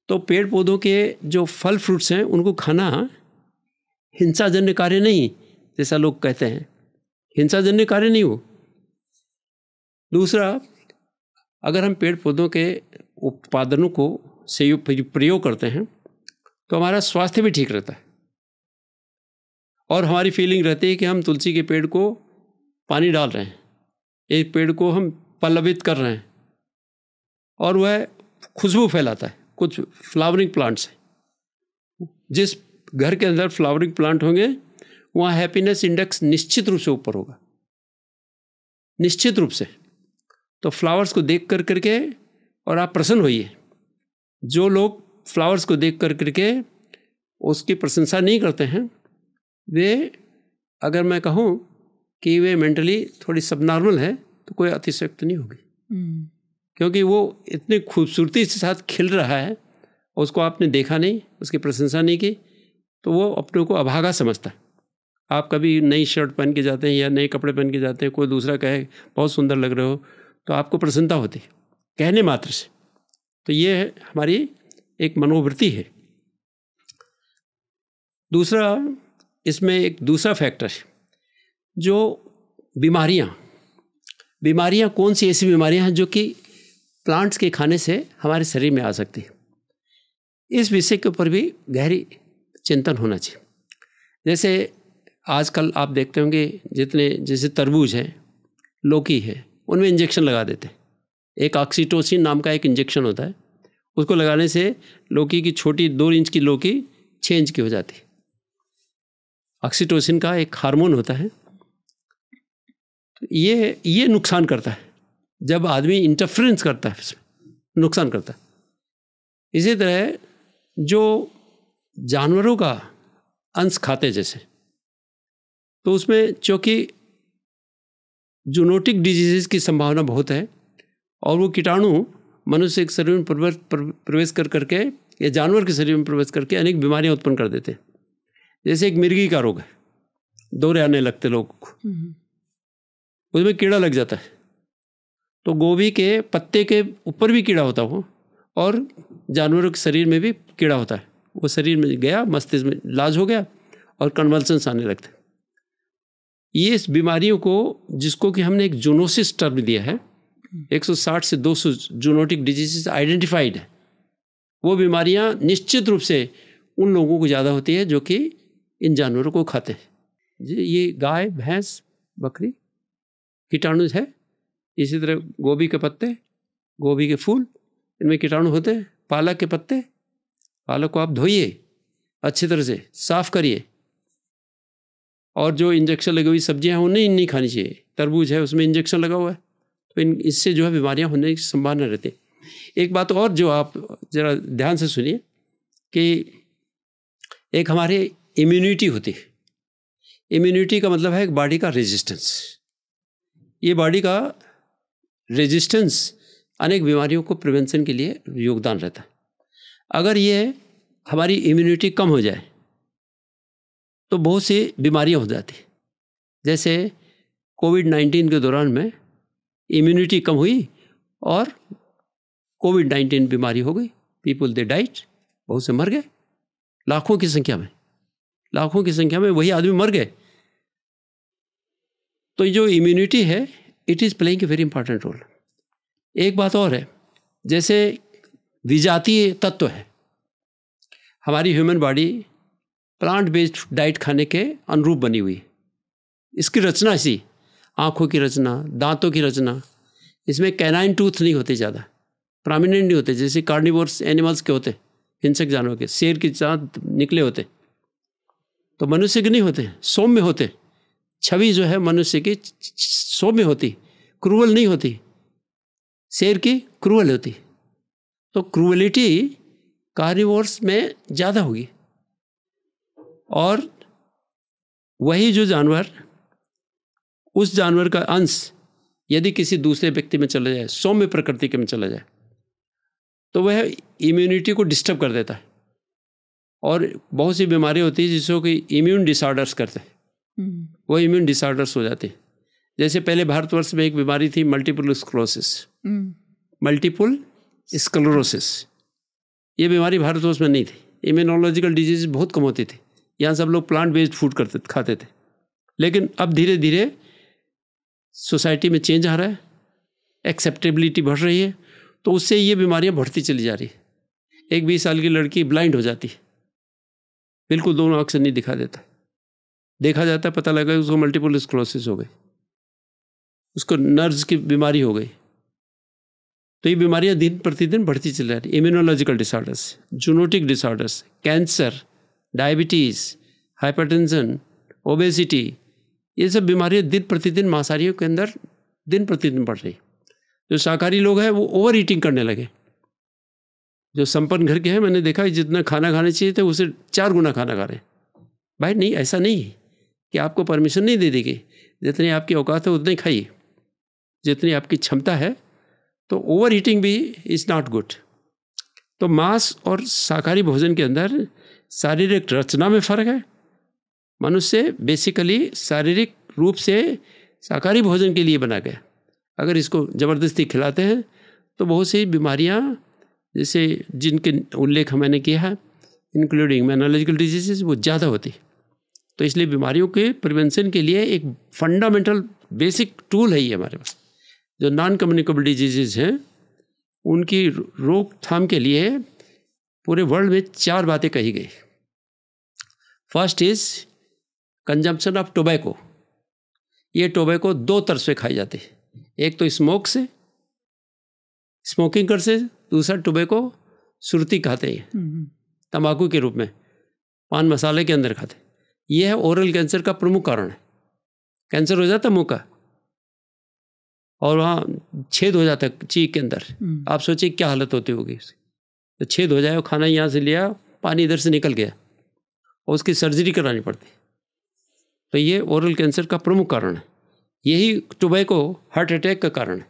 तो पेड़ पौधों के जो फल फ्रूट्स हैं उनको खाना हिंसाजन्य कार्य नहीं जैसा लोग कहते हैं हिंसाजन्य कार्य नहीं वो दूसरा अगर हम पेड़ पौधों के उत्पादनों को से प्रयोग करते हैं तो हमारा स्वास्थ्य भी ठीक रहता है और हमारी फीलिंग रहती है कि हम तुलसी के पेड़ को पानी डाल रहे हैं एक पेड़ को हम पल्लवित कर रहे हैं और वह खुशबू फैलाता है कुछ फ्लावरिंग प्लांट्स हैं जिस घर के अंदर फ्लावरिंग प्लांट होंगे वहाँ हैप्पीनेस इंडेक्स निश्चित रूप से ऊपर होगा निश्चित रूप से तो फ्लावर्स को देख कर करके और आप प्रसन्न होइए जो लोग फ्लावर्स को देख कर करके उसकी प्रशंसा नहीं करते हैं वे अगर मैं कहूँ कि वे मेंटली थोड़ी सबनॉर्मल है तो कोई अतिशक्त नहीं होगी हम्म। क्योंकि वो इतनी खूबसूरती के साथ खिल रहा है उसको आपने देखा नहीं उसकी प्रशंसा नहीं की तो वो अपने को अभागा समझता है आप कभी नई शर्ट पहन के जाते हैं या नए कपड़े पहन के जाते हैं कोई दूसरा कहे बहुत सुंदर लग रहे हो तो आपको प्रसन्नता होती है कहने मात्र से तो ये हमारी एक मनोवृत्ति है दूसरा इसमें एक दूसरा फैक्टर है जो बीमारियाँ बीमारियाँ कौन सी ऐसी बीमारियाँ हैं जो कि प्लांट्स के खाने से हमारे शरीर में आ सकती है इस विषय के ऊपर भी गहरी चिंतन होना चाहिए जैसे आजकल आप देखते होंगे जितने जैसे तरबूज है लौकी है उनमें इंजेक्शन लगा देते हैं एक ऑक्सीटोसिन नाम का एक इंजेक्शन होता है उसको लगाने से लौकी की छोटी दो इंच की लौकी छः इंच की हो जाती है ऑक्सीटोसिन का एक हार्मोन होता है ये ये नुकसान करता है जब आदमी इंटरफ्रेंस करता है इसमें नुकसान करता है इसी तरह जो जानवरों का अंश खाते जैसे तो उसमें चूँकि जूनोटिक डिजीज़ की संभावना बहुत है और वो कीटाणु मनुष्य के शरीर में प्रवेश कर करके या जानवर के शरीर में प्रवेश करके अनेक बीमारियां उत्पन्न कर देते हैं जैसे एक मिर्गी का रोग है दौरे आने लगते लोगों को हम्म। उसमें कीड़ा लग जाता है तो गोभी के पत्ते के ऊपर भी कीड़ा होता हो और जानवरों के शरीर में भी कीड़ा होता है वो शरीर में गया मस्तिष्क में लाज हो गया और कन्वल्सन्स आने लगते ये इस बीमारियों को जिसको कि हमने एक जूनोसिस टर्म दिया है 160 से 200 जूनोटिक डिजीज आइडेंटिफाइड है वो बीमारियाँ निश्चित रूप से उन लोगों को ज़्यादा होती है जो कि इन जानवरों को खाते हैं जी ये गाय भैंस बकरी कीटाणु है इसी तरह गोभी के पत्ते गोभी के फूल इनमें कीटाणु होते हैं पालक के पत्ते पालक को आप धोइए अच्छी तरह से साफ करिए और जो इंजेक्शन लगी हुई सब्जियां हैं उन्हें नहीं खानी चाहिए तरबूज है उसमें इंजेक्शन लगा हुआ है तो इन इससे जो है बीमारियां होने की संभावना रहती है एक बात और जो आप ज़रा ध्यान से सुनिए कि एक हमारे इम्यूनिटी होती है इम्यूनिटी का मतलब है एक बॉडी का रेजिस्टेंस ये बॉडी का रेजिस्टेंस अनेक बीमारियों को प्रिवेंशन के लिए योगदान रहता है अगर ये हमारी इम्यूनिटी कम हो जाए तो बहुत सी बीमारियां हो जाती जैसे कोविड नाइन्टीन के दौरान में इम्यूनिटी कम हुई और कोविड नाइन्टीन बीमारी हो गई पीपल दे डाइट बहुत से मर गए लाखों की संख्या में लाखों की संख्या में वही आदमी मर गए तो जो इम्यूनिटी है it is playing a very important role एक बात और है जैसे विजातीय तत्व है हमारी human body plant based diet खाने के अनुरूप बनी हुई इसकी रचना ऐसी आँखों की रचना दांतों की रचना इसमें कैनाइन टूथ नहीं होते ज़्यादा प्रामिनेंट नहीं होते जैसे कार्निवोर्स एनिमल्स के होते हिंसक जानवर के शेर के चाँद निकले होते तो मनुष्य के नहीं होते सोम में होते छवि जो है मनुष्य की सौम्य होती क्रूअल नहीं होती शेर की क्रूअल होती तो क्रूअलिटी कार्निवोर्स में ज़्यादा होगी और वही जो जानवर उस जानवर का अंश यदि किसी दूसरे व्यक्ति में चला जाए सौम्य प्रकृति के में चला जाए तो वह इम्यूनिटी को डिस्टर्ब कर देता है और बहुत सी बीमारी होती है जिसको कि इम्यून डिसऑर्डर्स करते हैं हम्म। वो इम्यून डिसऑर्डर्स हो जाते जैसे पहले भारतवर्ष में एक बीमारी थी मल्टीपल स्क्लोसिस मल्टीपल स्क्लोरोसिस ये बीमारी भारतवर्ष में नहीं थी इम्यूनोलॉजिकल डिजीज बहुत कम होती थी यहाँ सब लोग प्लांट बेस्ड फूड करते खाते थे लेकिन अब धीरे धीरे सोसाइटी में चेंज आ रहा है एक्सेप्टेबिलिटी बढ़ रही है तो उससे ये बीमारियाँ बढ़ती चली जा रही है एक बीस साल की लड़की ब्लाइंड हो जाती है बिल्कुल दोनों आँख से नहीं दिखा देता देखा जाता है पता लगा उसको मल्टीपल स्क्लोसिस हो गई उसको नर्व्स की बीमारी हो गई तो ये बीमारियां दिन प्रतिदिन बढ़ती चल जा रही immunological disorders zoonotic disorders cancer diabetes hypertension obesity ये सब बीमारियां दिन प्रतिदिन मांसाहारियों के अंदर दिन प्रतिदिन बढ़ रही जो शाकाहारी लोग हैं वो ओवर ईटिंग करने लगे जो संपन्न घर के हैं मैंने देखा जितना खाना खाना चाहिए थे उसे चार गुना खाना खा रहे भाई नहीं ऐसा नहीं है कि आपको परमिशन नहीं दे देगी जितनी आपकी औकात है उतनी खाइए जितनी आपकी क्षमता है तो ओवर ईटिंग भी इज़ नॉट गुड तो मांस और शाकाहारी भोजन के अंदर शारीरिक रचना में फ़र्क है मनुष्य बेसिकली शारीरिक रूप से शाकाहारी भोजन के लिए बना गया अगर इसको ज़बरदस्ती खिलाते हैं तो बहुत सी बीमारियां जैसे जिनके उल्लेख मैंने किया है इंक्लूडिंग मैनोलॉजिकल डिजीजेज वो ज़्यादा होती है तो इसलिए बीमारियों के प्रिवेंशन के लिए एक फंडामेंटल बेसिक टूल है ये हमारे पास जो नॉन कम्युनिकेबल डिजीजेज हैं उनकी रोकथाम के लिए पूरे वर्ल्ड में चार बातें कही गई first is consumption of tobacco ये टोबैको दो तरह से खाई जाती है एक तो स्मोक से स्मोकिंग कर से दूसरा टोबैको सुरती खाते हैं हम्म, हम्म। तंबाकू के रूप में पान मसाले के अंदर खाते ये है ओरल कैंसर का प्रमुख कारण है कैंसर हो जाता मुँह का और वहाँ छेद हो जाता है चीख के अंदर हम्म। आप सोचिए क्या हालत होती होगी उसकी तो छेद हो जाए खाना यहाँ से लिया पानी इधर से निकल गया और उसकी सर्जरी करानी पड़ती तो ये ओरल कैंसर का प्रमुख कारण है यही टोबैको हार्ट अटैक का कारण है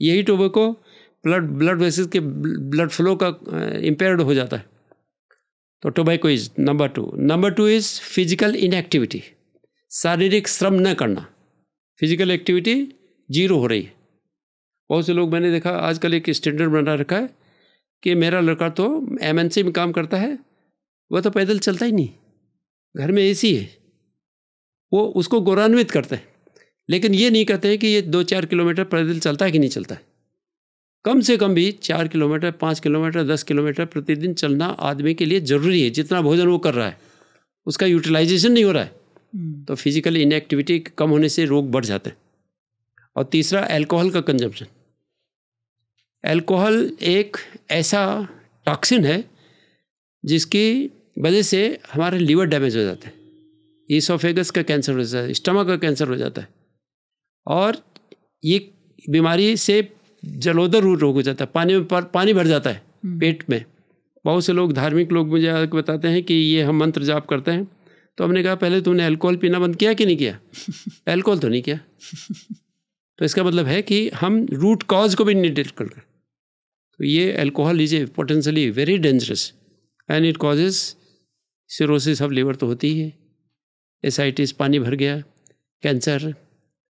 यही टोबैको ब्लड ब्लड वेसिस के ब्लड फ्लो का इम्पेयर्ड हो जाता है तो tobacco is number two number two is physical inactivity शारीरिक श्रम न करना फिजिकल एक्टिविटी जीरो हो रही है बहुत से लोग मैंने देखा आजकल एक स्टैंडर्ड बना रखा है कि मेरा लड़का तो एमएनसी में काम करता है वह तो पैदल चलता ही नहीं घर में एसी है वो उसको गौरवान्वित करते हैं लेकिन ये नहीं कहते हैं कि ये दो चार किलोमीटर पैदल चलता है कि नहीं चलता है कम से कम भी चार किलोमीटर पाँच किलोमीटर दस किलोमीटर प्रतिदिन चलना आदमी के लिए ज़रूरी है जितना भोजन वो कर रहा है उसका यूटिलाइजेशन नहीं हो रहा है हम्म। तो फिजिकल इनएक्टिविटी कम होने से रोग बढ़ जाते हैं और तीसरा अल्कोहल का कंजम्पशन अल्कोहल एक ऐसा टॉक्सिन है जिसकी वजह से हमारे लीवर डैमेज हो जाते हैं ईसोफेगस का कैंसर हो जाता है स्टमक का कैंसर हो जाता है और ये बीमारी से जलोदर रोग हो जाता है पानी में पानी भर जाता है हम्म। पेट में बहुत से लोग धार्मिक लोग मुझे बताते हैं कि ये हम मंत्र जाप करते हैं तो हमने कहा पहले तुमने अल्कोहल पीना बंद किया कि नहीं किया अल्कोहल [laughs] तो नहीं किया तो इसका मतलब है कि हम रूट कॉज को भी नहीं डिटेक्ट कर रहे तो ये alcohol is a potentially very dangerous and it causes cirrhosis of liver तो होती ही है एसाइटिस पानी भर गया कैंसर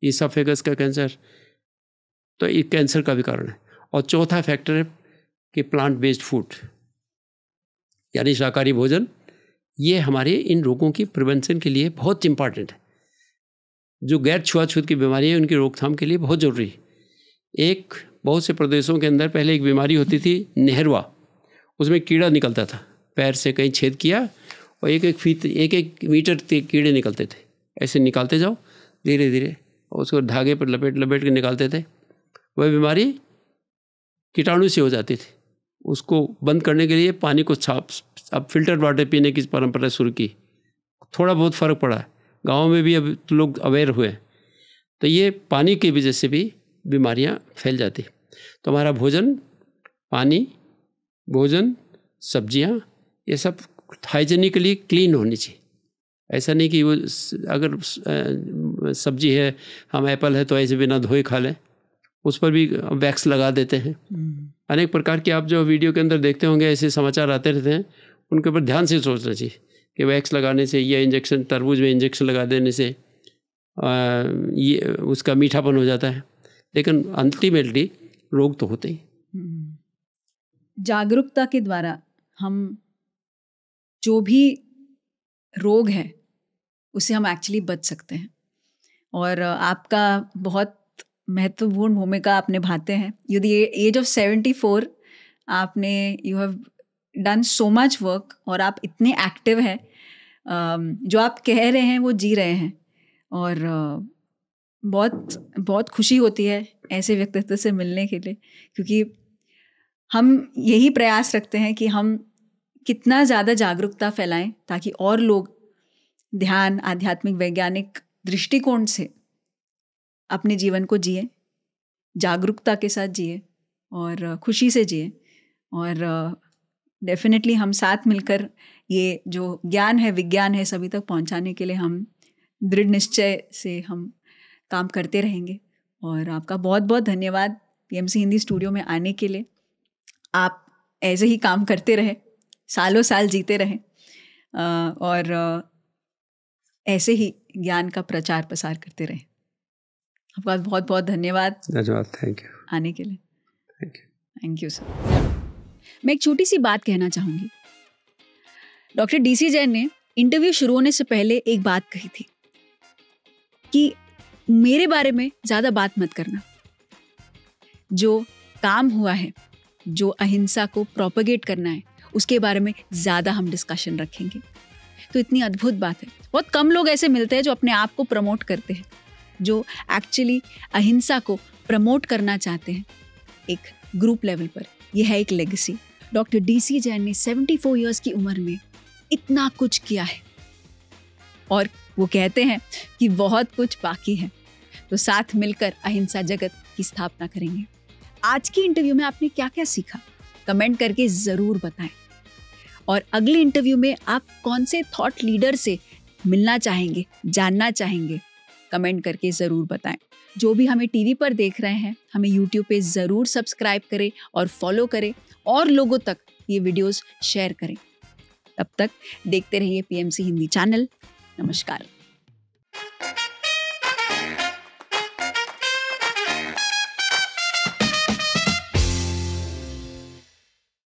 ईसाफेगस का कैंसर तो ये कैंसर का भी कारण है और चौथा फैक्टर है कि प्लांट बेस्ड फूड यानी शाकाहारी भोजन ये हमारे इन रोगों की प्रिवेंशन के लिए बहुत इम्पॉर्टेंट है जो गैर छुआछूत की बीमारी है उनकी रोकथाम के लिए बहुत ज़रूरी है एक बहुत से प्रदेशों के अंदर पहले एक बीमारी होती थी नेहरवा उसमें कीड़ा निकलता था पैर से कहीं छेद किया और एक एक फीत एक एक मीटर के कीड़े निकलते थे ऐसे निकालते जाओ धीरे धीरे और उसको धागे पर लपेट लपेट के निकालते थे वह बीमारी कीटाणु से हो जाती थी उसको बंद करने के लिए पानी को छाप अब फिल्टर वाटर पीने की परंपरा शुरू की थोड़ा बहुत फ़र्क पड़ा है गाँव में भी अब तो लोग अवेयर हुए तो ये पानी की वजह से भी बीमारियाँ फैल जाती तो हमारा भोजन पानी भोजन सब्जियाँ ये सब हाइजेनिकली क्लीन होनी चाहिए ऐसा नहीं कि वो अगर सब्जी है हम एप्पल है तो ऐसे बिना धोए खा लें उस पर भी वैक्स लगा देते हैं हम्म। अनेक प्रकार के आप जो वीडियो के अंदर देखते होंगे ऐसे समाचार आते रहते हैं उनके ऊपर ध्यान से सोचना चाहिए कि वैक्स लगाने से या इंजेक्शन तरबूज में इंजेक्शन लगा देने से आ, ये उसका मीठापन हो जाता है लेकिन अल्टीमेटली रोग तो होते ही हम्म। जागरूकता के द्वारा हम जो भी रोग है उसे हम एक्चुअली बच सकते हैं और आपका बहुत महत्वपूर्ण भूमिका आप निभाते हैं you the age of seventy four आपने you have done so much work और आप इतने एक्टिव हैं um, जो आप कह रहे हैं वो जी रहे हैं और uh, बहुत बहुत खुशी होती है ऐसे व्यक्तित्व से मिलने के लिए क्योंकि हम यही प्रयास रखते हैं कि हम कितना ज़्यादा जागरूकता फैलाएं ताकि और लोग ध्यान आध्यात्मिक वैज्ञानिक दृष्टिकोण से अपने जीवन को जिए जागरूकता के साथ जिए और खुशी से जिए और डेफिनेटली हम साथ मिलकर ये जो ज्ञान है विज्ञान है सभी तक पहुंचाने के लिए हम दृढ़ निश्चय से हम काम करते रहेंगे और आपका बहुत बहुत धन्यवाद पी हिंदी स्टूडियो में आने के लिए आप ऐसे ही काम करते रहे सालों साल जीते रहे और ऐसे ही ज्ञान का प्रचार प्रसार करते रहें आपका बहुत बहुत धन्यवाद धन्यवाद थैंक यू आने के लिए thank you thank you sir मैं एक छोटी सी बात कहना चाहूंगी डॉक्टर डीसी जैन ने इंटरव्यू शुरू होने से पहले एक बात कही थी कि मेरे बारे में ज़्यादा बात मत करना जो काम हुआ है जो अहिंसा को प्रोपगेट करना है उसके बारे में ज़्यादा हम डिस्कशन रखेंगे तो इतनी अद्भुत बात है बहुत कम लोग ऐसे मिलते हैं जो अपने आप को प्रमोट करते हैं जो एक्चुअली अहिंसा को प्रमोट करना चाहते हैं एक ग्रुप लेवल पर यह है एक legacy doctor D C Jain ने 74 इयर्स की उम्र में इतना कुछ किया है और वो कहते हैं कि बहुत कुछ बाकी है तो साथ मिलकर अहिंसा जगत की स्थापना करेंगे आज की इंटरव्यू में आपने क्या क्या सीखा कमेंट करके ज़रूर बताएं और अगले इंटरव्यू में आप कौन से थॉट लीडर से मिलना चाहेंगे जानना चाहेंगे कमेंट करके ज़रूर बताएं जो भी हमें टीवी पर देख रहे हैं हमें यूट्यूब पे ज़रूर सब्सक्राइब करें और फॉलो करें और लोगों तक ये वीडियोस शेयर करें तब तक देखते रहिए पीएमसी हिंदी चैनल नमस्कार